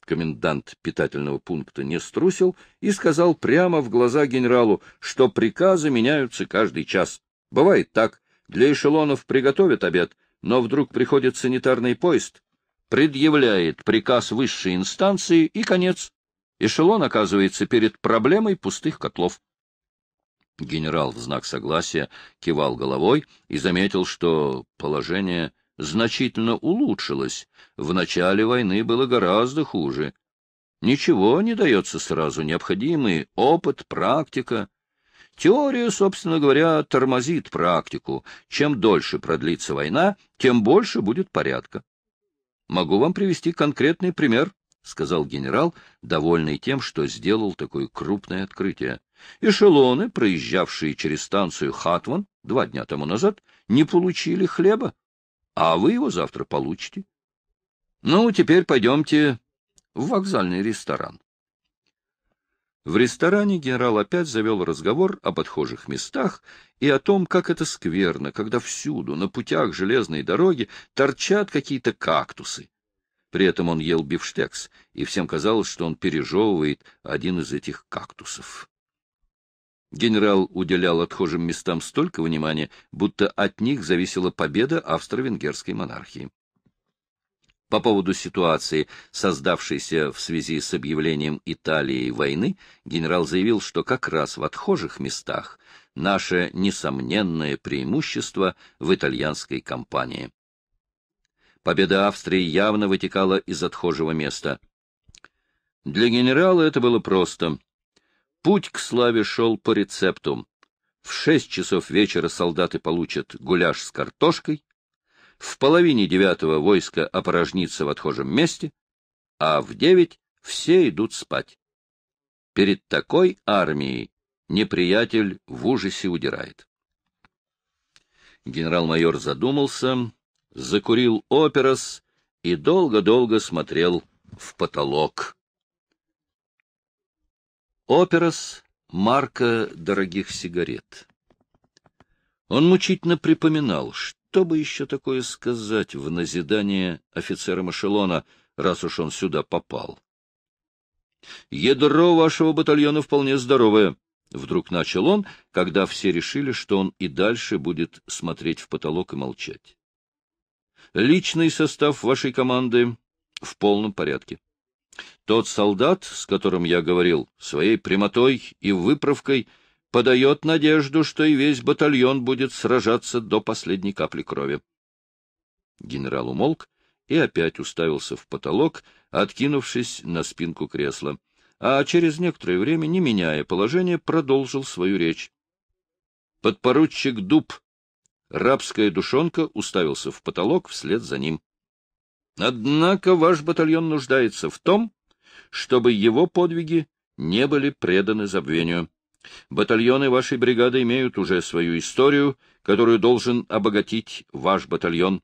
Комендант питательного пункта не струсил и сказал прямо в глаза генералу, что приказы меняются каждый час. Бывает так, для эшелонов приготовят обед, но вдруг приходит санитарный поезд, предъявляет приказ высшей инстанции и конец. Эшелон оказывается перед проблемой пустых котлов. Генерал в знак согласия кивал головой и заметил, что положение значительно улучшилось. В начале войны было гораздо хуже. Ничего не дается сразу, необходимый опыт, практика. Теория, собственно говоря, тормозит практику. Чем дольше продлится война, тем больше будет порядка. Могу вам привести конкретный пример, — сказал генерал, довольный тем, что сделал такое крупное открытие. Эшелоны, проезжавшие через станцию Хатван два дня тому назад, не получили хлеба, а вы его завтра получите. Ну, теперь пойдемте в вокзальный ресторан. В ресторане генерал опять завел разговор о подхожих местах и о том, как это скверно, когда всюду, на путях железной дороги, торчат какие-то кактусы. При этом он ел бифштекс, и всем казалось, что он пережевывает один из этих кактусов. Генерал уделял отхожим местам столько внимания, будто от них зависела победа австро-венгерской монархии. По поводу ситуации, создавшейся в связи с объявлением Италии войны, генерал заявил, что как раз в отхожих местах наше несомненное преимущество в итальянской кампании. Победа Австрии явно вытекала из отхожего места. Для генерала это было просто. Путь к славе шел по рецепту. В шесть часов вечера солдаты получат гуляш с картошкой, в половине девятого войска опорожнится в отхожем месте, а в девять все идут спать. Перед такой армией неприятель в ужасе удирает. Генерал-майор задумался, закурил оперос и долго-долго смотрел в потолок. Оперос — марка дорогих сигарет. Он мучительно припоминал, что бы еще такое сказать в назидание офицера эшелона, раз уж он сюда попал. «Ядро вашего батальона вполне здоровое», — вдруг начал он, когда все решили, что он и дальше будет смотреть в потолок и молчать. «Личный состав вашей команды в полном порядке. Тот солдат, с которым я говорил, своей прямотой и выправкой подает надежду, что и весь батальон будет сражаться до последней капли крови. Генерал умолк и опять уставился в потолок, откинувшись на спинку кресла, а через некоторое время, не меняя положение, продолжил свою речь. Подпоручик Дуб, рабская душонка, уставился в потолок вслед за ним. Однако ваш батальон нуждается в том, чтобы его подвиги не были преданы забвению. Батальоны вашей бригады имеют уже свою историю, которую должен обогатить ваш батальон.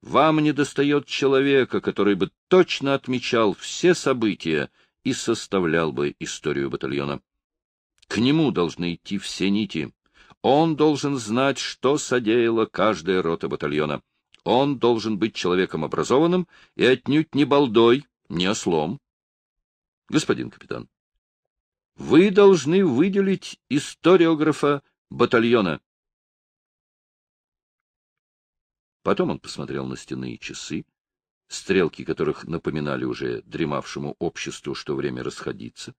Вам недостает человека, который бы точно отмечал все события и составлял бы историю батальона. К нему должны идти все нити. Он должен знать, что содеяла каждая рота батальона. Он должен быть человеком образованным и отнюдь не балдой, не ослом. Господин капитан, вы должны выделить историографа батальона. Потом он посмотрел на стенные часы, стрелки которых напоминали уже дремавшему обществу, что время расходиться.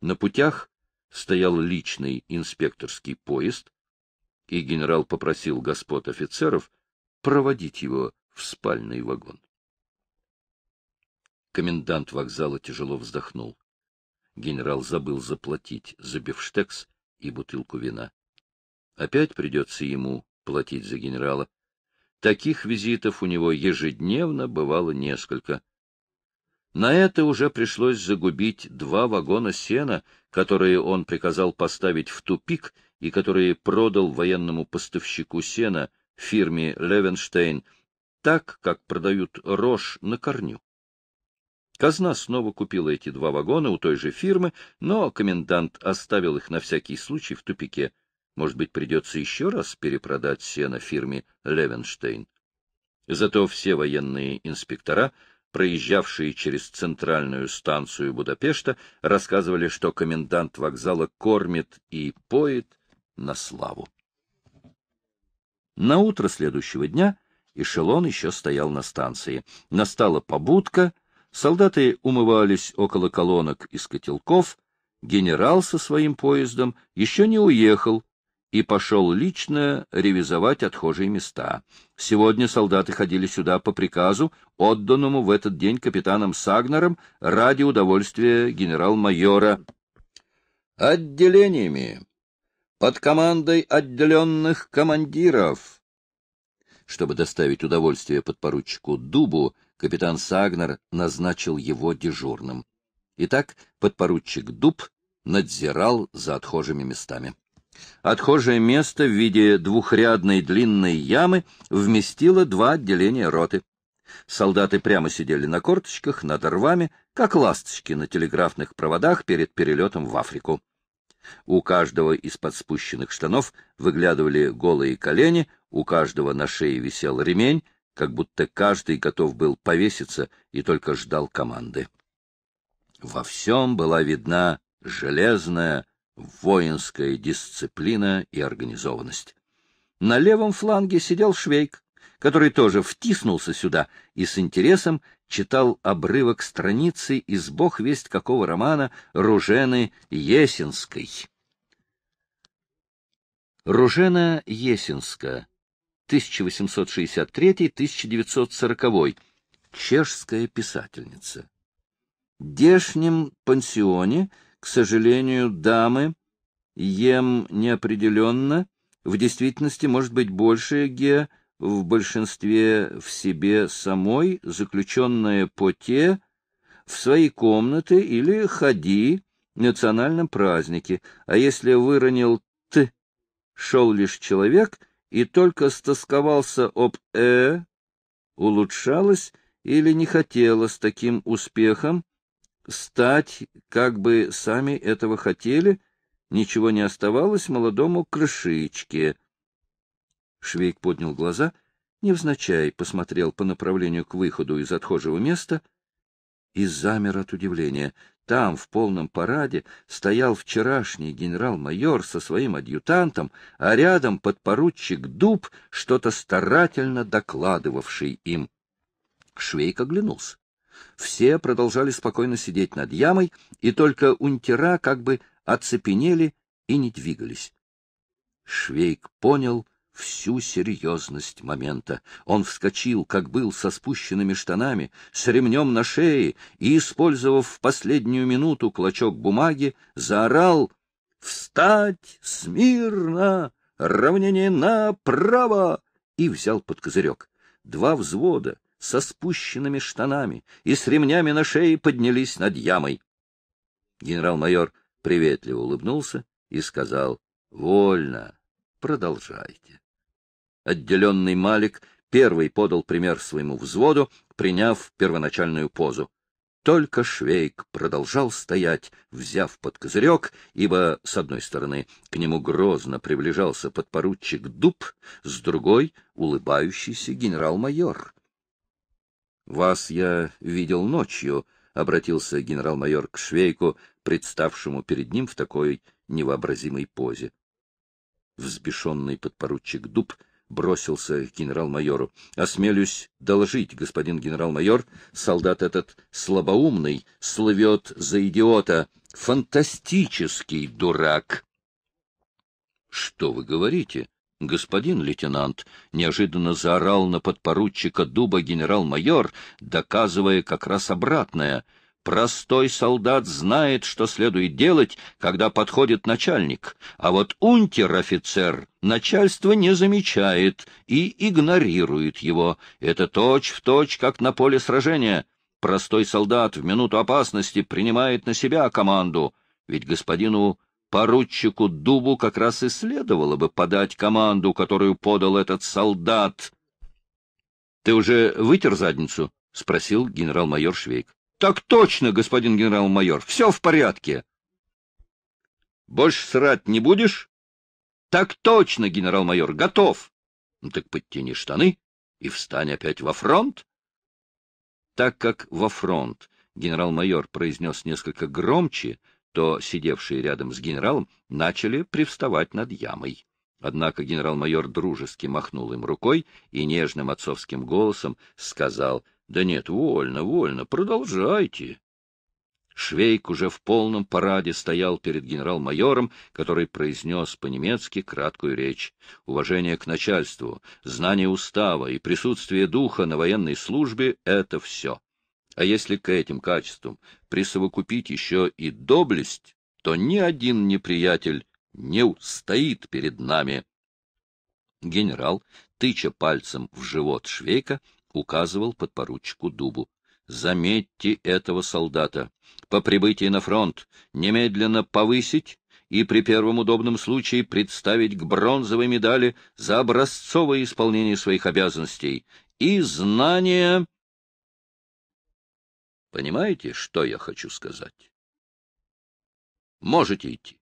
На путях стоял личный инспекторский поезд, и генерал попросил господ офицеров проводить его в спальный вагон. Комендант вокзала тяжело вздохнул. Генерал забыл заплатить за бифштекс и бутылку вина. Опять придется ему платить за генерала. Таких визитов у него ежедневно бывало несколько. На это уже пришлось загубить два вагона сена, которые он приказал поставить в тупик и которые продал военному поставщику сена фирме Левенштейн так, как продают рожь на корню. Казна снова купила эти два вагона у той же фирмы, но комендант оставил их на всякий случай в тупике. Может быть, придется еще раз перепродать сено фирме Левенштейн. Зато все военные инспектора, проезжавшие через центральную станцию Будапешта, рассказывали, что комендант вокзала кормит и поет на славу. На утро следующего дня эшелон еще стоял на станции. Настала побудка, солдаты умывались около колонок из котелков, генерал со своим поездом еще не уехал и пошел лично ревизовать отхожие места. Сегодня солдаты ходили сюда по приказу, отданному в этот день капитаном Сагнером ради удовольствия генерал-майора. «Отделениями», под командой отделенных командиров. Чтобы доставить удовольствие подпоручику Дубу, капитан Сагнер назначил его дежурным. Итак, подпоручик Дуб надзирал за отхожими местами. Отхожее место в виде двухрядной длинной ямы вместило два отделения роты. Солдаты прямо сидели на корточках над рвами, как ласточки на телеграфных проводах перед перелетом в Африку. У каждого из подспущенных штанов выглядывали голые колени, у каждого на шее висел ремень, как будто каждый готов был повеситься и только ждал команды. Во всем была видна железная воинская дисциплина и организованность. На левом фланге сидел Швейк, который тоже втиснулся сюда и с интересом читал обрывок страницы из бог весть какого романа Ружены Есинской. Ружена Есинска, 1863-1940, чешская писательница. Дешнем пансионе, к сожалению, дамы, ем неопределенно, в действительности может быть больше ге в большинстве в себе самой, заключенная по те, в свои комнаты или ходи в национальном празднике, а если выронил «т», шел лишь человек и только стосковался об «э», улучшалось или не хотела с таким успехом стать, как бы сами этого хотели, ничего не оставалось молодому крышичке — Швейк поднял глаза, невзначай посмотрел по направлению к выходу из отхожего места и замер от удивления. Там, в полном параде, стоял вчерашний генерал-майор со своим адъютантом, а рядом подпоручик Дуб, что-то старательно докладывавший им. Швейк оглянулся. Все продолжали спокойно сидеть над ямой, и только унтера как бы оцепенели и не двигались. Швейк понял — всю серьезность момента. Он вскочил, как был, со спущенными штанами, с ремнем на шее и, использовав в последнюю минуту клочок бумаги, заорал «Встать! Смирно! Равнение направо!» и взял под козырек. Два взвода со спущенными штанами и с ремнями на шее поднялись над ямой. Генерал-майор приветливо улыбнулся и сказал «Вольно, продолжайте». Отделенный Малик первый подал пример своему взводу, приняв первоначальную позу. Только Швейк продолжал стоять, взяв под козырек, ибо, с одной стороны, к нему грозно приближался подпоручик Дуб, с другой — улыбающийся генерал-майор. — Вас я видел ночью, — обратился генерал-майор к Швейку, представшему перед ним в такой невообразимой позе. Взбешенный подпоручик Дуб — бросился к генерал-майору. «Осмелюсь доложить, господин генерал-майор, солдат этот слабоумный, словет за идиота, фантастический дурак!» «Что вы говорите?» Господин лейтенант неожиданно заорал на подпоручика дуба генерал-майор, доказывая как раз обратное — Простой солдат знает, что следует делать, когда подходит начальник, а вот унтер-офицер начальство не замечает и игнорирует его. Это точь-в-точь, точь, как на поле сражения. Простой солдат в минуту опасности принимает на себя команду, ведь господину поручику Дубу как раз и следовало бы подать команду, которую подал этот солдат. — Ты уже вытер задницу? — спросил генерал-майор Швейк. Так точно, господин генерал-майор, все в порядке. Больше срать не будешь? Так точно, генерал-майор, готов. Ну так подтяни штаны и встань опять во фронт. Так как во фронт генерал-майор произнес несколько громче, то сидевшие рядом с генералом начали привставать над ямой. Однако генерал-майор дружески махнул им рукой и нежным отцовским голосом сказал — да нет, вольно, вольно, продолжайте. Швейк уже в полном параде стоял перед генерал-майором, который произнес по-немецки краткую речь. Уважение к начальству, знание устава и присутствие духа на военной службе — это все. А если к этим качествам присовокупить еще и доблесть, то ни один неприятель не устоит перед нами. Генерал, тыча пальцем в живот Швейка, указывал подпоручику Дубу. Заметьте этого солдата. По прибытии на фронт немедленно повысить и при первом удобном случае представить к бронзовой медали за образцовое исполнение своих обязанностей и знания... Понимаете, что я хочу сказать? Можете идти.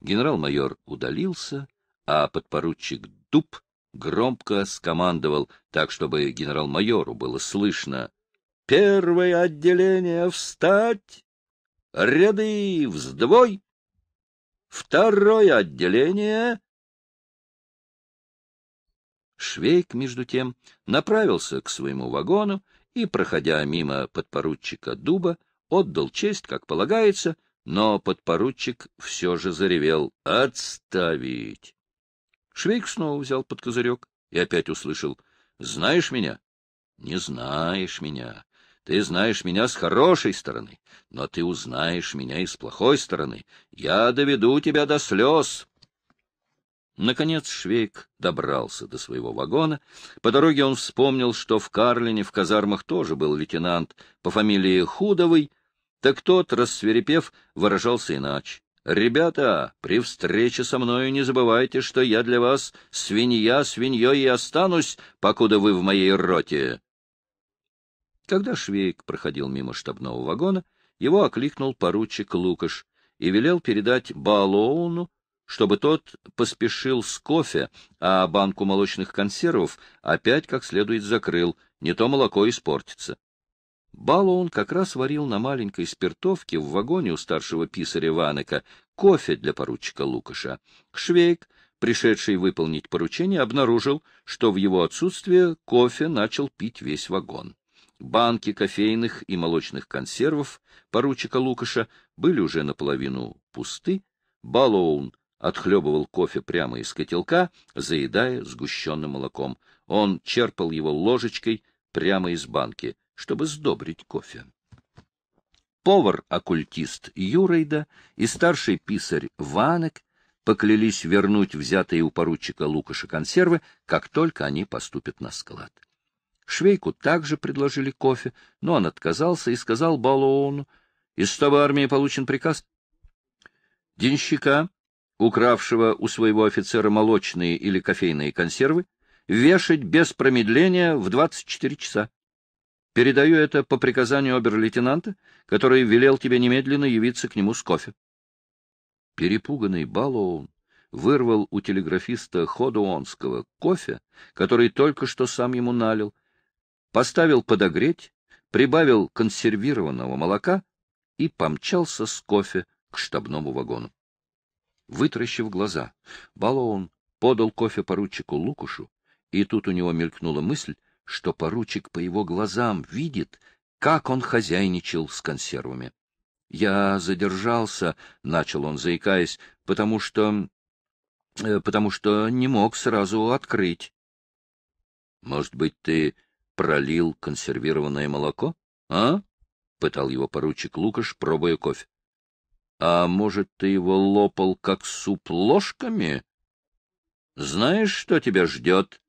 Генерал-майор удалился, а подпоручик Дуб громко скомандовал, так чтобы генерал-майору было слышно. «Первое отделение встать! Ряды вздвой! Второе отделение...» Швейк, между тем, направился к своему вагону и, проходя мимо подпоручика Дуба, отдал честь, как полагается, но подпоручик все же заревел «Отставить!» Швейк снова взял под козырек и опять услышал. — Знаешь меня? — Не знаешь меня. Ты знаешь меня с хорошей стороны, но ты узнаешь меня и с плохой стороны. Я доведу тебя до слез. Наконец Швейк добрался до своего вагона. По дороге он вспомнил, что в Карлине в казармах тоже был лейтенант по фамилии Худовый, так тот, рассверепев, выражался иначе. «Ребята, при встрече со мною не забывайте, что я для вас свинья свиньей и останусь, покуда вы в моей роте». Когда Швейк проходил мимо штабного вагона, его окликнул поручик Лукаш и велел передать Балоуну, чтобы тот поспешил с кофе, а банку молочных консервов опять как следует закрыл, не то молоко испортится. Балу он как раз варил на маленькой спиртовке в вагоне у старшего писаря Ванека кофе для поручика Лукаша. Швейк, пришедший выполнить поручение, обнаружил, что в его отсутствие кофе начал пить весь вагон. Банки кофейных и молочных консервов поручика Лукаша были уже наполовину пусты. Балоун отхлебывал кофе прямо из котелка, заедая сгущенным молоком. Он черпал его ложечкой прямо из банки — чтобы сдобрить кофе. Повар-оккультист Юрейда и старший писарь Ванек поклялись вернуть взятые у поручика Лукаша консервы, как только они поступят на склад. Швейку также предложили кофе, но он отказался и сказал Балоону, «Из штаба армии получен приказ. Денщика, укравшего у своего офицера молочные или кофейные консервы, вешать без промедления в 24 часа. Передаю это по приказанию обер-лейтенанта, который велел тебе немедленно явиться к нему с кофе. Перепуганный Балоун вырвал у телеграфиста Ходуонского кофе, который только что сам ему налил, поставил подогреть, прибавил консервированного молока и помчался с кофе к штабному вагону. Вытращив глаза, Балоун подал кофе поручику Лукушу, и тут у него мелькнула мысль, что поручик по его глазам видит, как он хозяйничал с консервами. «Я задержался», — начал он, заикаясь, — «потому что... Э, потому что не мог сразу открыть». «Может быть, ты пролил консервированное молоко, а?» — пытал его поручик Лукаш, пробуя кофе. «А может, ты его лопал, как суп, ложками?» «Знаешь, что тебя ждет?»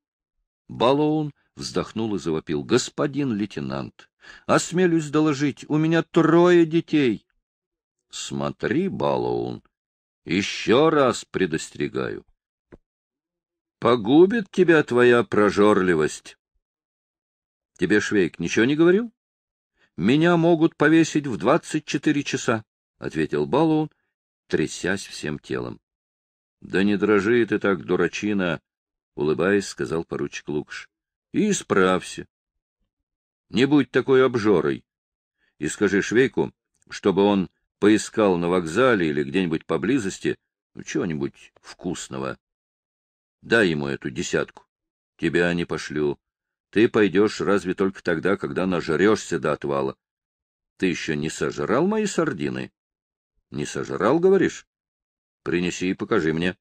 Балоун вздохнул и завопил. — Господин лейтенант, осмелюсь доложить, у меня трое детей. — Смотри, Балоун, еще раз предостерегаю. — Погубит тебя твоя прожорливость. — Тебе, Швейк, ничего не говорил? — Меня могут повесить в двадцать четыре часа, — ответил Балоун, трясясь всем телом. — Да не дрожи ты так, дурачина! — улыбаясь, сказал поручик Лукш и исправься. Не будь такой обжорой. И скажи Швейку, чтобы он поискал на вокзале или где-нибудь поблизости ну, чего-нибудь вкусного. Дай ему эту десятку. Тебя не пошлю. Ты пойдешь разве только тогда, когда нажрешься до отвала. Ты еще не сожрал мои сардины? Не сожрал, говоришь? Принеси и покажи мне.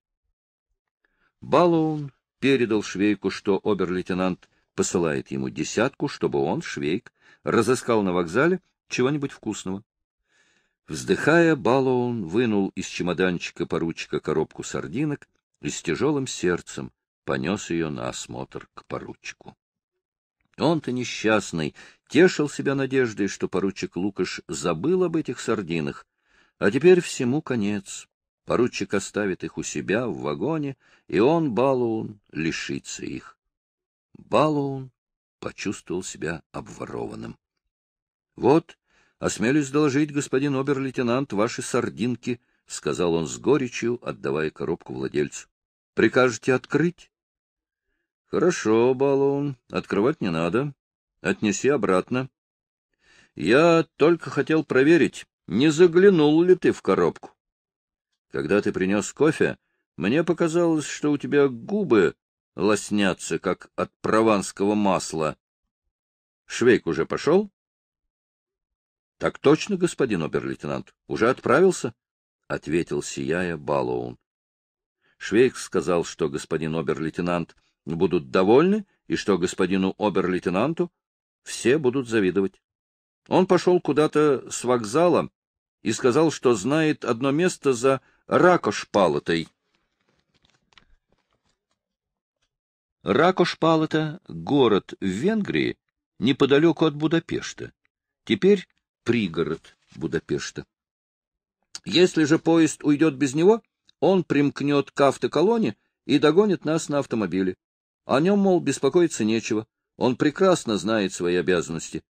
Баллоун передал Швейку, что обер-лейтенант посылает ему десятку, чтобы он, Швейк, разыскал на вокзале чего-нибудь вкусного. Вздыхая, Балоун вынул из чемоданчика поручика коробку сардинок и с тяжелым сердцем понес ее на осмотр к поручику. Он-то несчастный, тешил себя надеждой, что поручик Лукаш забыл об этих сардинах, а теперь всему конец. Поручик оставит их у себя в вагоне, и он, Балуун, лишится их. Балоун почувствовал себя обворованным. — Вот, осмелюсь доложить, господин обер-лейтенант, ваши сардинки, — сказал он с горечью, отдавая коробку владельцу. — Прикажете открыть? — Хорошо, Балоун, открывать не надо. Отнеси обратно. — Я только хотел проверить, не заглянул ли ты в коробку. Когда ты принес кофе, мне показалось, что у тебя губы лоснятся, как от прованского масла. Швейк уже пошел? — Так точно, господин обер-лейтенант, уже отправился, — ответил, сияя, баллоун. Швейк сказал, что господин обер-лейтенант будут довольны и что господину обер-лейтенанту все будут завидовать. Он пошел куда-то с вокзала и сказал, что знает одно место за Ракошпалотой. Ракошпалота — город в Венгрии, неподалеку от Будапешта. Теперь пригород Будапешта. Если же поезд уйдет без него, он примкнет к автоколоне и догонит нас на автомобиле. О нем, мол, беспокоиться нечего. Он прекрасно знает свои обязанности.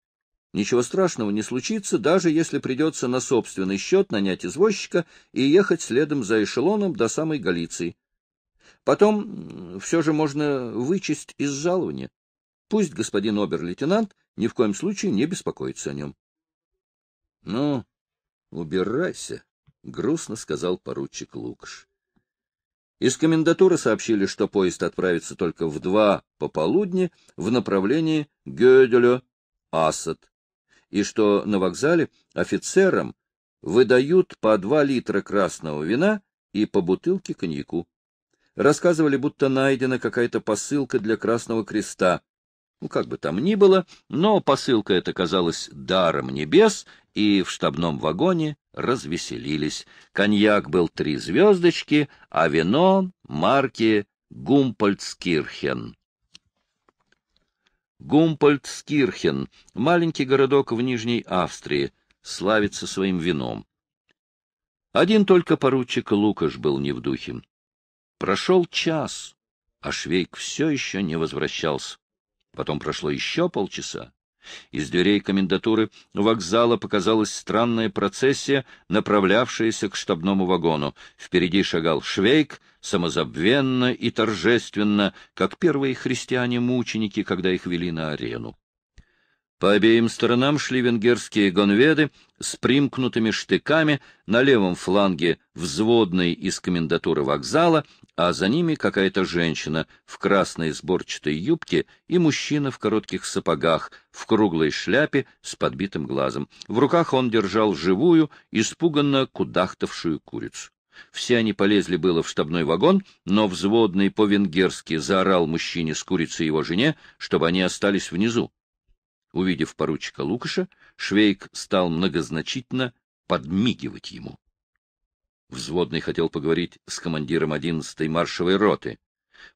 Ничего страшного не случится, даже если придется на собственный счет нанять извозчика и ехать следом за эшелоном до самой Галиции. Потом все же можно вычесть из жалования. Пусть господин обер-лейтенант ни в коем случае не беспокоится о нем. — Ну, убирайся, — грустно сказал поручик Лукаш. Из комендатуры сообщили, что поезд отправится только в два пополудни в направлении Гёделё-Асад, и что на вокзале офицерам выдают по два литра красного вина и по бутылке коньяку рассказывали, будто найдена какая-то посылка для Красного Креста. Ну, как бы там ни было, но посылка эта казалась даром небес, и в штабном вагоне развеселились. Коньяк был три звездочки, а вино — марки Гумпольцкирхен. Гумпольцкирхен — маленький городок в Нижней Австрии, славится своим вином. Один только поручик Лукаш был не в духе. Прошел час, а Швейк все еще не возвращался. Потом прошло еще полчаса. Из дверей комендатуры вокзала показалась странная процессия, направлявшаяся к штабному вагону. Впереди шагал Швейк, самозабвенно и торжественно, как первые христиане-мученики, когда их вели на арену. По обеим сторонам шли венгерские гонведы с примкнутыми штыками, на левом фланге взводный из комендатуры вокзала — а за ними какая-то женщина в красной сборчатой юбке и мужчина в коротких сапогах, в круглой шляпе с подбитым глазом. В руках он держал живую, испуганно кудахтавшую курицу. Все они полезли было в штабной вагон, но взводный по-венгерски заорал мужчине с курицей его жене, чтобы они остались внизу. Увидев поручика Лукаша, Швейк стал многозначительно подмигивать ему. Взводный хотел поговорить с командиром 11-й маршевой роты.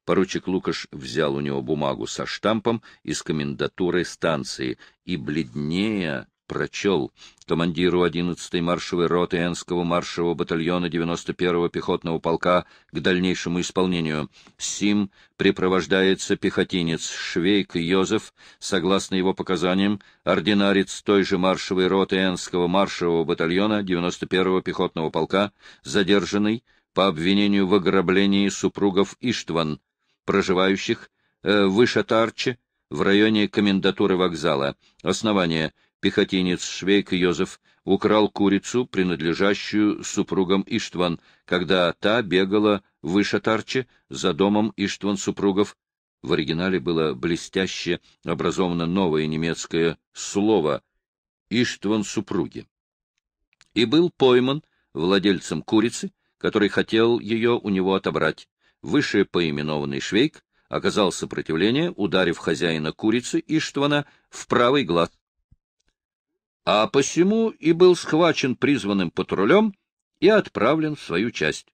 Поручик Лукаш взял у него бумагу со штампом из комендатуры станции и, бледнее прочел командиру 11-й маршевой роты Энского маршевого батальона 91-го пехотного полка к дальнейшему исполнению. Сим препровождается пехотинец Швейк Йозеф, согласно его показаниям, ординарец той же маршевой роты Энского маршевого батальона 91-го пехотного полка, задержанный по обвинению в ограблении супругов Иштван, проживающих э, в Ишатарче, в районе комендатуры вокзала. Основание — Пехотинец Швейк Йозеф украл курицу, принадлежащую супругам Иштван, когда та бегала выше Тарче за домом Иштван супругов. В оригинале было блестяще образовано новое немецкое слово «Иштван супруги». И был пойман владельцем курицы, который хотел ее у него отобрать. Выше поименованный Швейк оказал сопротивление, ударив хозяина курицы Иштвана в правый глаз а посему и был схвачен призванным патрулем и отправлен в свою часть.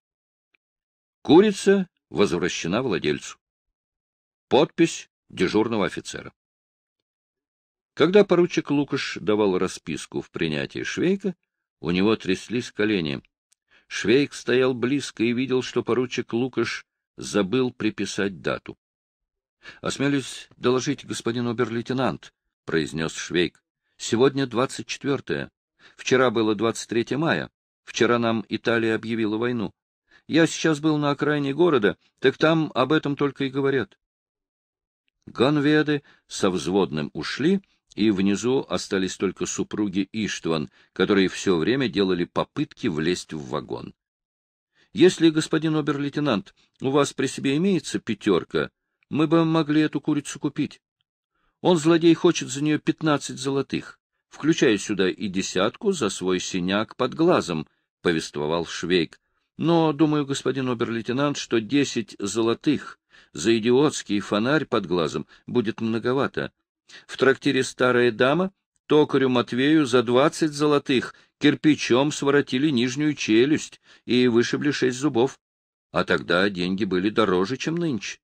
Курица возвращена владельцу. Подпись дежурного офицера. Когда поручик Лукаш давал расписку в принятии Швейка, у него тряслись колени. Швейк стоял близко и видел, что поручик Лукаш забыл приписать дату. — Осмелюсь доложить, господин обер-лейтенант, — произнес Швейк. Сегодня 24-е. Вчера было 23 мая. Вчера нам Италия объявила войну. Я сейчас был на окраине города, так там об этом только и говорят. Ганведы со взводным ушли, и внизу остались только супруги Иштван, которые все время делали попытки влезть в вагон. Если, господин обер-лейтенант, у вас при себе имеется пятерка, мы бы могли эту курицу купить. Он, злодей, хочет за нее пятнадцать золотых, включая сюда и десятку за свой синяк под глазом, — повествовал Швейк. Но, думаю, господин обер-лейтенант, что десять золотых за идиотский фонарь под глазом будет многовато. В трактире «Старая дама» токарю Матвею за двадцать золотых кирпичом своротили нижнюю челюсть и вышибли шесть зубов. А тогда деньги были дороже, чем нынче.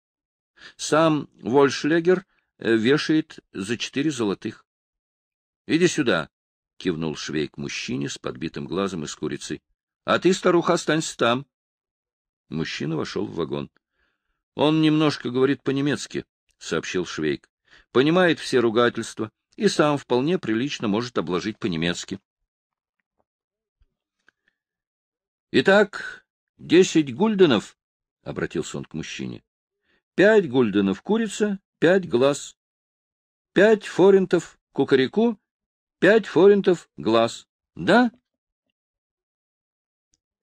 Сам Вольшлегер — Э, вешает за четыре золотых. — Иди сюда, — кивнул швей мужчине с подбитым глазом и с курицей. — А ты, старуха, останься там. Мужчина вошел в вагон. — Он немножко говорит по-немецки, — сообщил Швейк. — Понимает все ругательства и сам вполне прилично может обложить по-немецки. — Итак, десять гульденов, — обратился он к мужчине. — Пять гульденов курица, пять глаз. Пять форинтов кукареку, пять форинтов глаз. Да?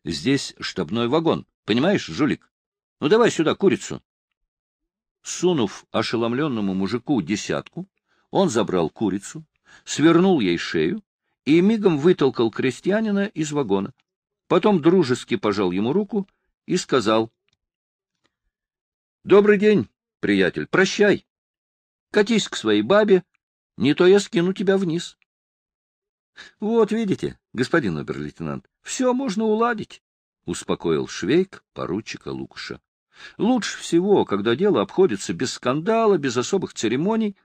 Здесь штабной вагон, понимаешь, жулик? Ну давай сюда курицу. Сунув ошеломленному мужику десятку, он забрал курицу, свернул ей шею и мигом вытолкал крестьянина из вагона. Потом дружески пожал ему руку и сказал. — Добрый день, приятель, — прощай. Катись к своей бабе, не то я скину тебя вниз. — Вот видите, господин обер-лейтенант, все можно уладить, — успокоил Швейк поручика Лукуша. — Лучше всего, когда дело обходится без скандала, без особых церемоний.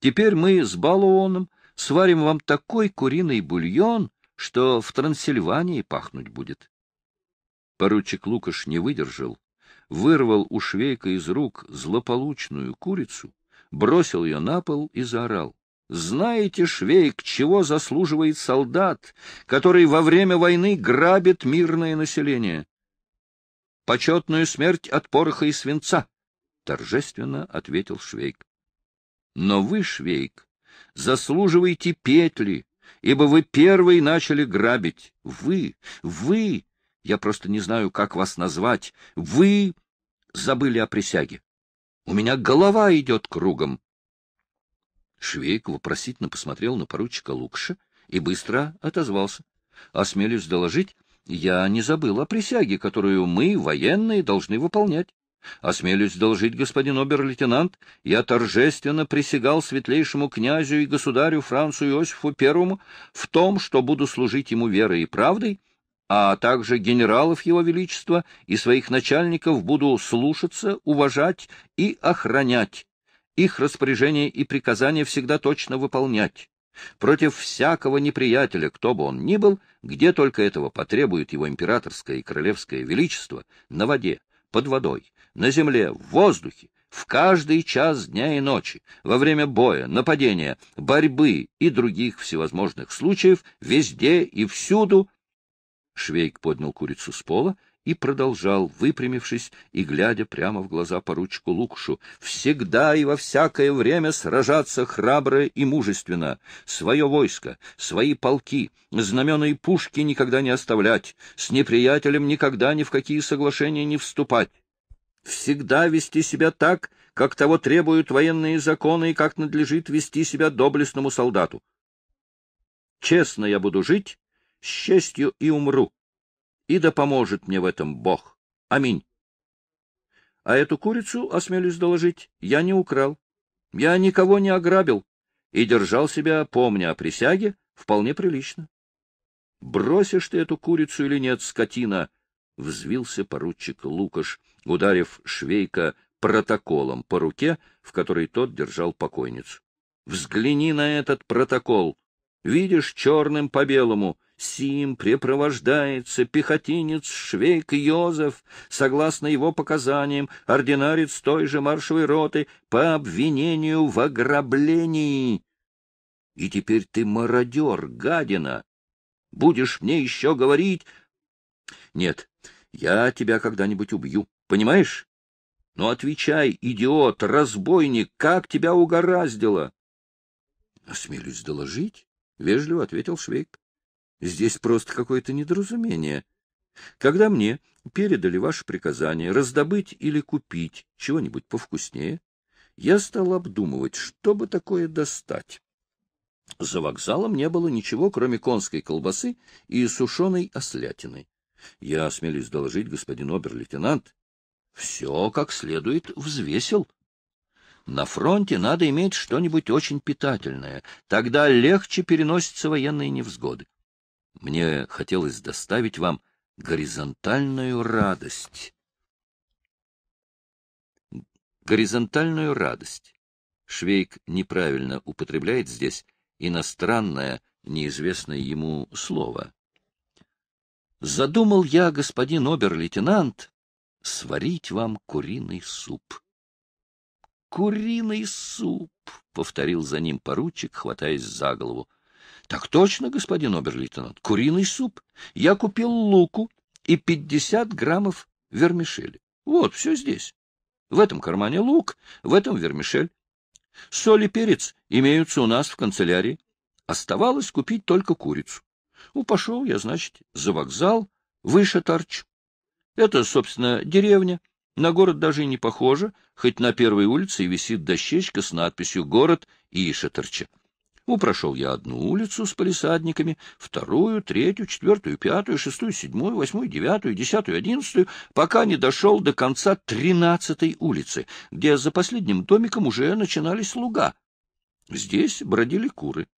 Теперь мы с Балуоном сварим вам такой куриный бульон, что в Трансильвании пахнуть будет. Поручик Лукаш не выдержал вырвал у швейка из рук злополучную курицу, бросил ее на пол и заорал. Знаете, Швейк, чего заслуживает солдат, который во время войны грабит мирное население? Почетную смерть от пороха и свинца, — торжественно ответил Швейк. Но вы, Швейк, заслуживаете петли, ибо вы первые начали грабить. Вы, вы я просто не знаю, как вас назвать, вы забыли о присяге. У меня голова идет кругом. Швейк вопросительно посмотрел на поручика Лукша и быстро отозвался. Осмелюсь доложить, я не забыл о присяге, которую мы, военные, должны выполнять. Осмелюсь доложить, господин обер-лейтенант, я торжественно присягал светлейшему князю и государю Францу Иосифу Первому в том, что буду служить ему верой и правдой, а также генералов Его Величества и своих начальников буду слушаться, уважать и охранять, их распоряжения и приказания всегда точно выполнять. Против всякого неприятеля, кто бы он ни был, где только этого потребует его императорское и королевское величество, на воде, под водой, на земле, в воздухе, в каждый час дня и ночи, во время боя, нападения, борьбы и других всевозможных случаев, везде и всюду — Швейк поднял курицу с пола и продолжал, выпрямившись и глядя прямо в глаза поручику Лукшу, «Всегда и во всякое время сражаться храбро и мужественно, свое войско, свои полки, знамена и пушки никогда не оставлять, с неприятелем никогда ни в какие соглашения не вступать, всегда вести себя так, как того требуют военные законы и как надлежит вести себя доблестному солдату. Честно я буду жить, с честью и умру. И да поможет мне в этом Бог. Аминь. А эту курицу, осмелюсь доложить, я не украл. Я никого не ограбил и держал себя, помня о присяге, вполне прилично. — Бросишь ты эту курицу или нет, скотина? — взвился поручик Лукаш, ударив Швейка протоколом по руке, в которой тот держал покойницу. — Взгляни на этот протокол. Видишь черным по белому — Сим препровождается пехотинец Швейк Йозеф, согласно его показаниям, ординарец той же маршевой роты по обвинению в ограблении. И теперь ты мародер, гадина. Будешь мне еще говорить? Нет, я тебя когда-нибудь убью, понимаешь? Ну, отвечай, идиот, разбойник, как тебя угораздило? — Осмелюсь доложить, — вежливо ответил Швейк. Здесь просто какое-то недоразумение. Когда мне передали ваше приказание раздобыть или купить чего-нибудь повкуснее, я стал обдумывать, что бы такое достать. За вокзалом не было ничего, кроме конской колбасы и сушеной ослятины. Я осмелюсь доложить, господин обер-лейтенант, все как следует взвесил. На фронте надо иметь что-нибудь очень питательное, тогда легче переносятся военные невзгоды. Мне хотелось доставить вам горизонтальную радость. Горизонтальную радость. Швейк неправильно употребляет здесь иностранное, неизвестное ему слово. Задумал я, господин обер-лейтенант, сварить вам куриный суп. — Куриный суп! — повторил за ним поручик, хватаясь за голову. Так точно, господин обер куриный суп. Я купил луку и пятьдесят граммов вермишели. Вот, все здесь. В этом кармане лук, в этом вермишель. Соль и перец имеются у нас в канцелярии. Оставалось купить только курицу. Ну, пошел я, значит, за вокзал, выше торчу. Это, собственно, деревня. На город даже и не похоже, хоть на первой улице и висит дощечка с надписью «Город» и ну, прошел я одну улицу с палисадниками, вторую, третью, четвертую, пятую, шестую, седьмую, восьмую, девятую, десятую, одиннадцатую, пока не дошел до конца тринадцатой улицы, где за последним домиком уже начинались луга. Здесь бродили куры.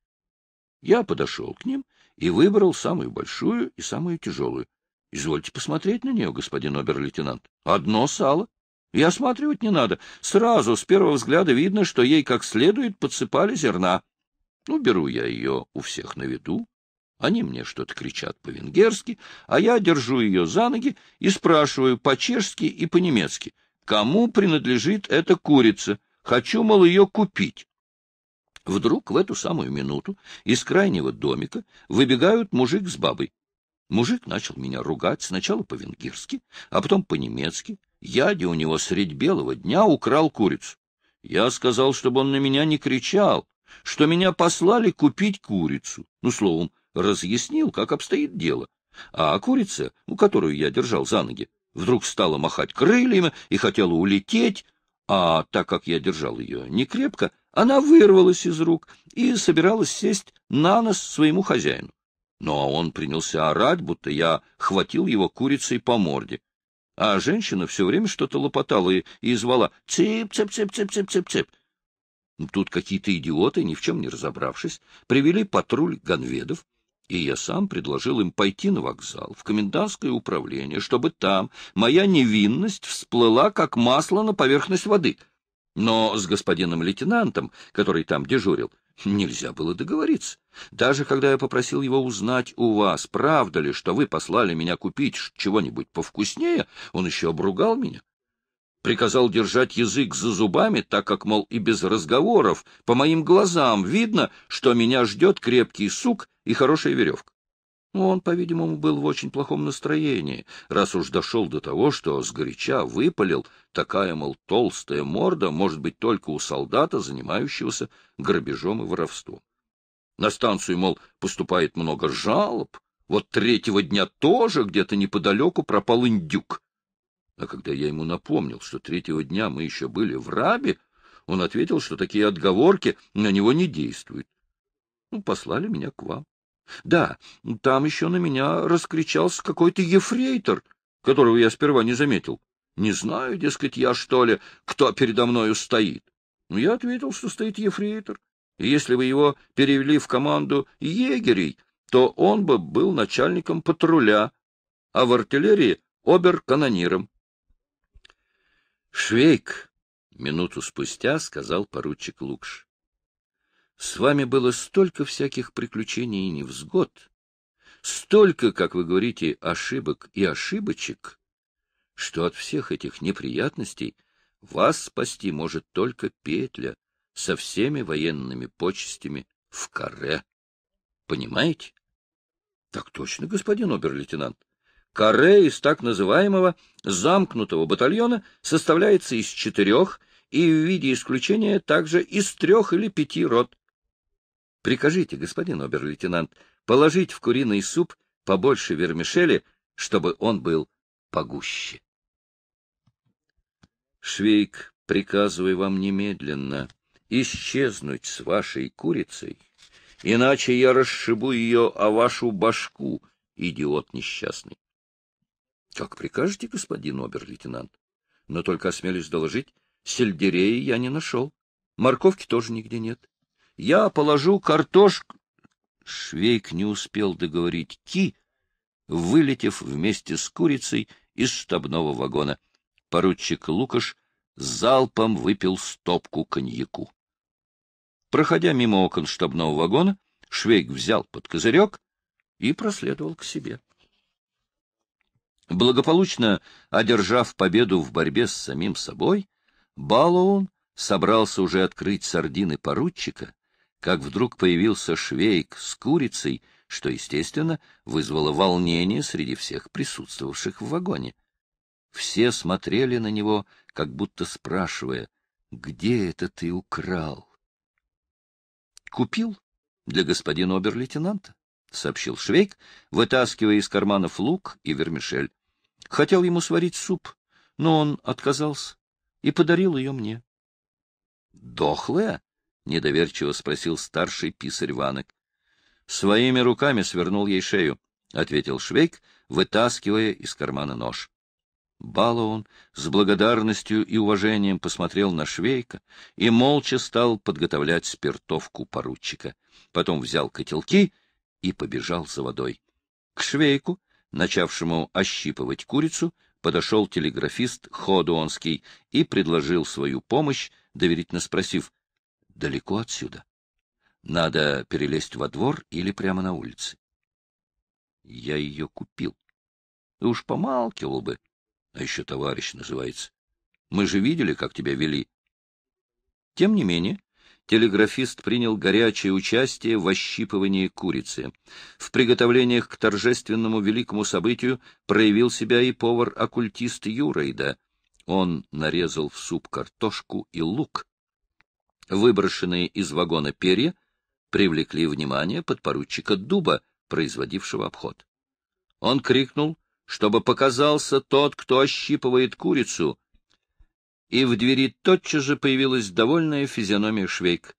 Я подошел к ним и выбрал самую большую и самую тяжелую. Извольте посмотреть на нее, господин обер-лейтенант. Одно сало. И осматривать не надо. Сразу, с первого взгляда, видно, что ей как следует подсыпали зерна. Ну, беру я ее у всех на виду. Они мне что-то кричат по-венгерски, а я держу ее за ноги и спрашиваю по-чешски и по-немецки, кому принадлежит эта курица. Хочу, мол, ее купить. Вдруг в эту самую минуту из крайнего домика выбегают мужик с бабой. Мужик начал меня ругать сначала по-венгерски, а потом по-немецки. Яде у него средь белого дня украл курицу. Я сказал, чтобы он на меня не кричал, что меня послали купить курицу. Ну, словом, разъяснил, как обстоит дело. А курица, у которую я держал за ноги, вдруг стала махать крыльями и хотела улететь, а так как я держал ее не крепко, она вырвалась из рук и собиралась сесть на нос своему хозяину. Ну, а он принялся орать, будто я хватил его курицей по морде. А женщина все время что-то лопотала и, и звала «Цып-цып-цып-цып-цып-цып-цып». Ну, тут какие-то идиоты, ни в чем не разобравшись, привели патруль ганведов, и я сам предложил им пойти на вокзал, в комендантское управление, чтобы там моя невинность всплыла, как масло на поверхность воды. Но с господином лейтенантом, который там дежурил, нельзя было договориться. Даже когда я попросил его узнать у вас, правда ли, что вы послали меня купить чего-нибудь повкуснее, он еще обругал меня приказал держать язык за зубами, так как, мол, и без разговоров, по моим глазам видно, что меня ждет крепкий сук и хорошая веревка. Но он, по-видимому, был в очень плохом настроении, раз уж дошел до того, что сгоряча выпалил, такая, мол, толстая морда может быть только у солдата, занимающегося грабежом и воровством. На станцию, мол, поступает много жалоб, вот третьего дня тоже где-то неподалеку пропал индюк. А когда я ему напомнил, что третьего дня мы еще были в Рабе, он ответил, что такие отговорки на него не действуют. Ну, послали меня к вам. Да, там еще на меня раскричался какой-то ефрейтор, которого я сперва не заметил. Не знаю, дескать, я, что ли, кто передо мною стоит. Но я ответил, что стоит ефрейтор. И если бы его перевели в команду егерей, то он бы был начальником патруля, а в артиллерии — обер-канониром. Швейк, минуту спустя сказал поручик Лукш. С вами было столько всяких приключений и невзгод, столько, как вы говорите, ошибок и ошибочек, что от всех этих неприятностей вас спасти может только петля со всеми военными почестями в каре. Понимаете? — Так точно, господин обер-лейтенант. Каре из так называемого замкнутого батальона составляется из четырех и в виде исключения также из трех или пяти рот. Прикажите, господин обер-лейтенант, положить в куриный суп побольше вермишели, чтобы он был погуще. Швейк, приказываю вам немедленно исчезнуть с вашей курицей, иначе я расшибу ее о вашу башку, идиот несчастный. — Как прикажете, господин обер-лейтенант. Но только осмелюсь доложить, сельдерея я не нашел. Морковки тоже нигде нет. Я положу картошку... Швейк не успел договорить «ки», вылетев вместе с курицей из штабного вагона. Поручик Лукаш залпом выпил стопку коньяку. Проходя мимо окон штабного вагона, Швейк взял под козырек и проследовал к себе. Благополучно одержав победу в борьбе с самим собой, Балоун собрался уже открыть сардины поручика, как вдруг появился швейк с курицей, что, естественно, вызвало волнение среди всех присутствовавших в вагоне. Все смотрели на него, как будто спрашивая, «Где это ты украл?» «Купил для господина обер-лейтенанта», — сообщил Швейк, вытаскивая из карманов лук и вермишель. Хотел ему сварить суп, но он отказался и подарил ее мне. — Дохлая? — недоверчиво спросил старший писарь Ванок. — Своими руками свернул ей шею, — ответил Швейк, вытаскивая из кармана нож. Балаон с благодарностью и уважением посмотрел на Швейка и молча стал подготовлять спиртовку поручика. Потом взял котелки и побежал за водой. К швейку, начавшему ощипывать курицу, подошел телеграфист Ходуонский и предложил свою помощь, доверительно спросив, «Далеко отсюда? Надо перелезть во двор или прямо на улице?» «Я ее купил. Ты уж помалкивал бы, а еще товарищ называется. Мы же видели, как тебя вели». Тем не менее, телеграфист принял горячее участие в ощипывании курицы. В приготовлениях к торжественному великому событию проявил себя и повар-оккультист Юрейда. Он нарезал в суп картошку и лук. Выброшенные из вагона перья привлекли внимание подпоручика Дуба, производившего обход. Он крикнул, чтобы показался тот, кто ощипывает курицу — и в двери тотчас же появилась довольная физиономия Швейк.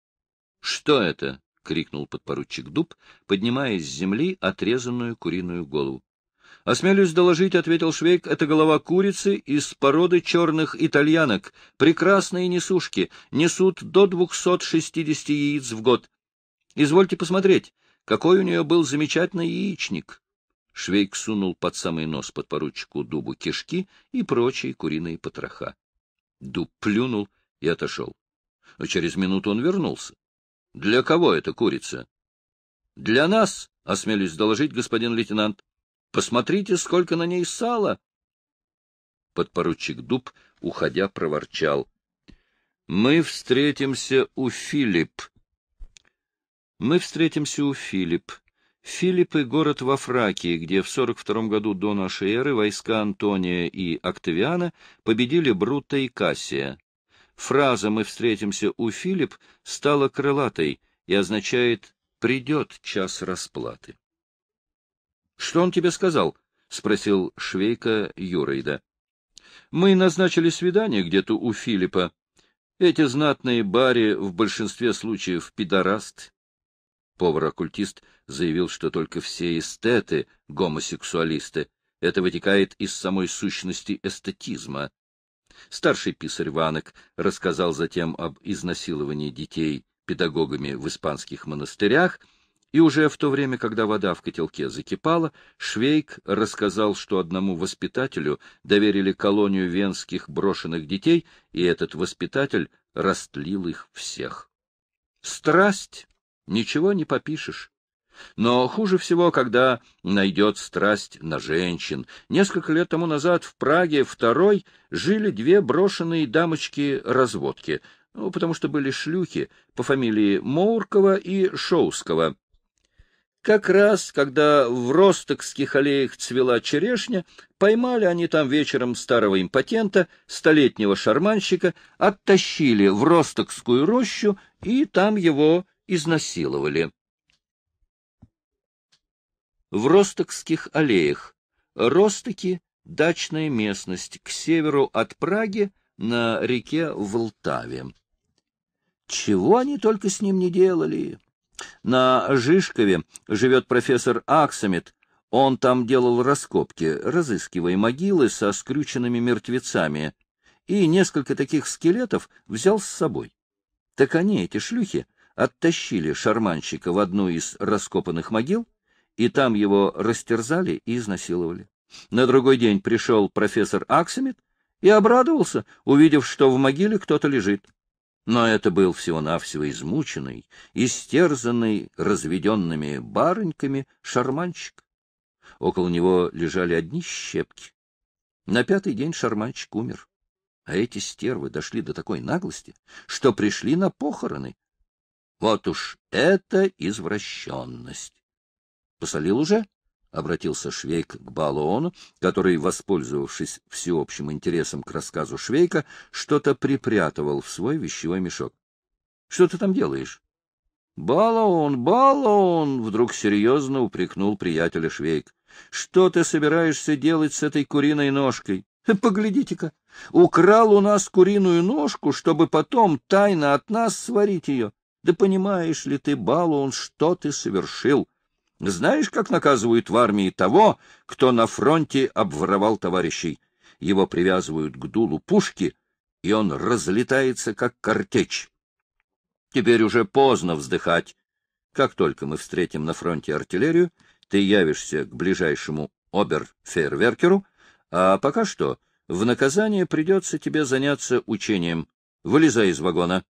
— Что это? — крикнул подпоручик Дуб, поднимая с земли отрезанную куриную голову. — Осмелюсь доложить, — ответил Швейк, — это голова курицы из породы черных итальянок. Прекрасные несушки несут до 260 яиц в год. Извольте посмотреть, какой у нее был замечательный яичник. Швейк сунул под самый нос подпоручику дубу кишки и прочие куриные потроха. Дуб плюнул и отошел. А через минуту он вернулся. — Для кого эта курица? — Для нас, — осмелюсь доложить, господин лейтенант. — Посмотрите, сколько на ней сала! Подпоручик Дуб, уходя, проворчал. — Мы встретимся у Филипп. — Мы встретимся у Филипп, Филиппы — город во Фракии, где в 42 году до нашей эры войска Антония и Октавиана победили Брута и Кассия. Фраза «мы встретимся у Филипп» стала крылатой и означает «придет час расплаты». — Что он тебе сказал? — спросил швейка Юрейда. — Мы назначили свидание где-то у Филиппа. Эти знатные бари в большинстве случаев пидорасты. Повар-оккультист — заявил, что только все эстеты — гомосексуалисты. Это вытекает из самой сущности эстетизма. Старший писарь Ванок рассказал затем об изнасиловании детей педагогами в испанских монастырях, и уже в то время, когда вода в котелке закипала, Швейк рассказал, что одному воспитателю доверили колонию венских брошенных детей, и этот воспитатель растлил их всех. Страсть! Ничего не попишешь. Но хуже всего, когда найдет страсть на женщин. Несколько лет тому назад в Праге второй жили две брошенные дамочки-разводки, ну, потому что были шлюхи по фамилии Моуркова и Шоуского. Как раз, когда в Ростокских аллеях цвела черешня, поймали они там вечером старого импотента, столетнего шарманщика, оттащили в Ростокскую рощу и там его изнасиловали в Ростокских аллеях. Ростоки — дачная местность к северу от Праги на реке Волтаве. Чего они только с ним не делали! На Жишкове живет профессор Аксамит. Он там делал раскопки, разыскивая могилы со скрюченными мертвецами, и несколько таких скелетов взял с собой. Так они, эти шлюхи, оттащили шарманщика в одну из раскопанных могил, и там его растерзали и изнасиловали. На другой день пришел профессор Аксимит и обрадовался, увидев, что в могиле кто-то лежит. Но это был всего-навсего измученный, истерзанный разведенными барыньками шарманщик. Около него лежали одни щепки. На пятый день шарманщик умер. А эти стервы дошли до такой наглости, что пришли на похороны. Вот уж это извращенность! Посолил уже? — обратился Швейк к Балоону, который, воспользовавшись всеобщим интересом к рассказу Швейка, что-то припрятывал в свой вещевой мешок. — Что ты там делаешь? — Балоон, Балоон! — вдруг серьезно упрекнул приятеля Швейк. — Что ты собираешься делать с этой куриной ножкой? Поглядите-ка! Украл у нас куриную ножку, чтобы потом тайно от нас сварить ее. Да понимаешь ли ты, Балоун, что ты совершил? — знаешь, как наказывают в армии того, кто на фронте обворовал товарищей? Его привязывают к дулу пушки, и он разлетается, как картечь. Теперь уже поздно вздыхать. Как только мы встретим на фронте артиллерию, ты явишься к ближайшему обер-фейерверкеру, а пока что в наказание придется тебе заняться учением. Вылезай из вагона.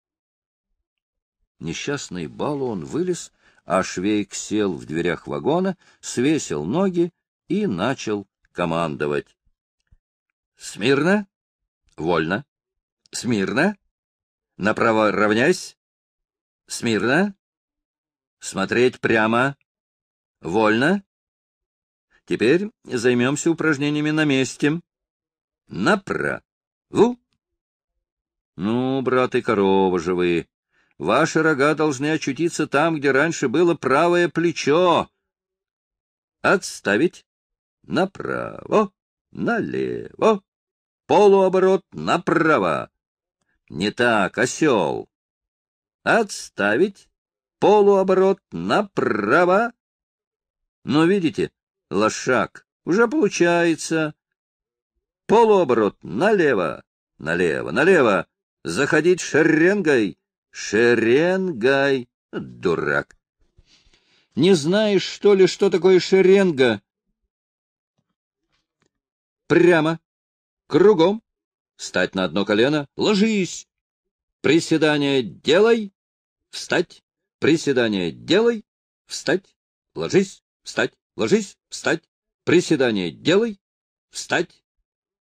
Несчастный Балу он вылез, а Швейк сел в дверях вагона, свесил ноги и начал командовать. — Смирно! Вольно! Смирно! Направо равняйсь! Смирно! Смотреть прямо! Вольно! Теперь займемся упражнениями на месте. Направо! Ну, брат и корова же вы! Ваши рога должны очутиться там, где раньше было правое плечо. Отставить. Направо, налево, полуоборот направо. Не так, осел. Отставить. Полуоборот направо. Но ну, видите, лошак, уже получается. Полуоборот налево, налево, налево. Заходить шеренгой. Шеренгай! Дурак! Не знаешь, что ли, что такое шеренга? Прямо, кругом, встать на одно колено, ложись. Приседание делай, встать, приседание делай, встать, ложись, встать, ложись, встать, приседание делай, встать.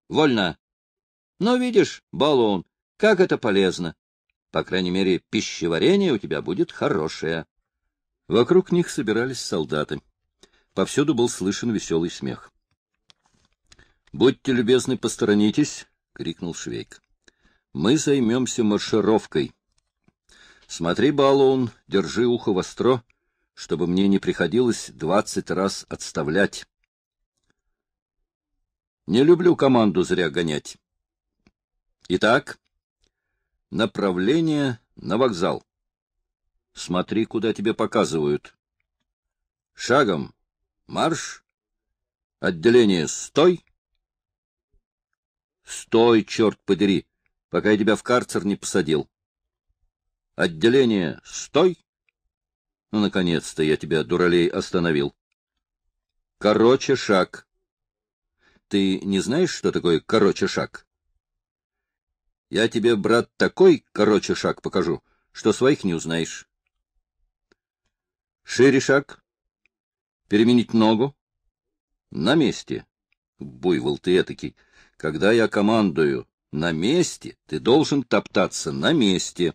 Вольно. Но видишь, баллон, как это полезно. По крайней мере, пищеварение у тебя будет хорошее. Вокруг них собирались солдаты. Повсюду был слышен веселый смех. — Будьте любезны, посторонитесь! — крикнул Швейк. — Мы займемся маршировкой. Смотри, Баллоун, держи ухо востро, чтобы мне не приходилось двадцать раз отставлять. Не люблю команду зря гонять. Итак, Направление на вокзал. Смотри, куда тебе показывают. Шагом марш. Отделение стой. Стой, черт подери, пока я тебя в карцер не посадил. Отделение стой. Ну, наконец-то я тебя, дуралей, остановил. Короче шаг. Ты не знаешь, что такое короче шаг? Я тебе, брат, такой короче шаг покажу, что своих не узнаешь. Шире шаг. Переменить ногу. На месте. Буйвол ты этакий. Когда я командую на месте, ты должен топтаться на месте.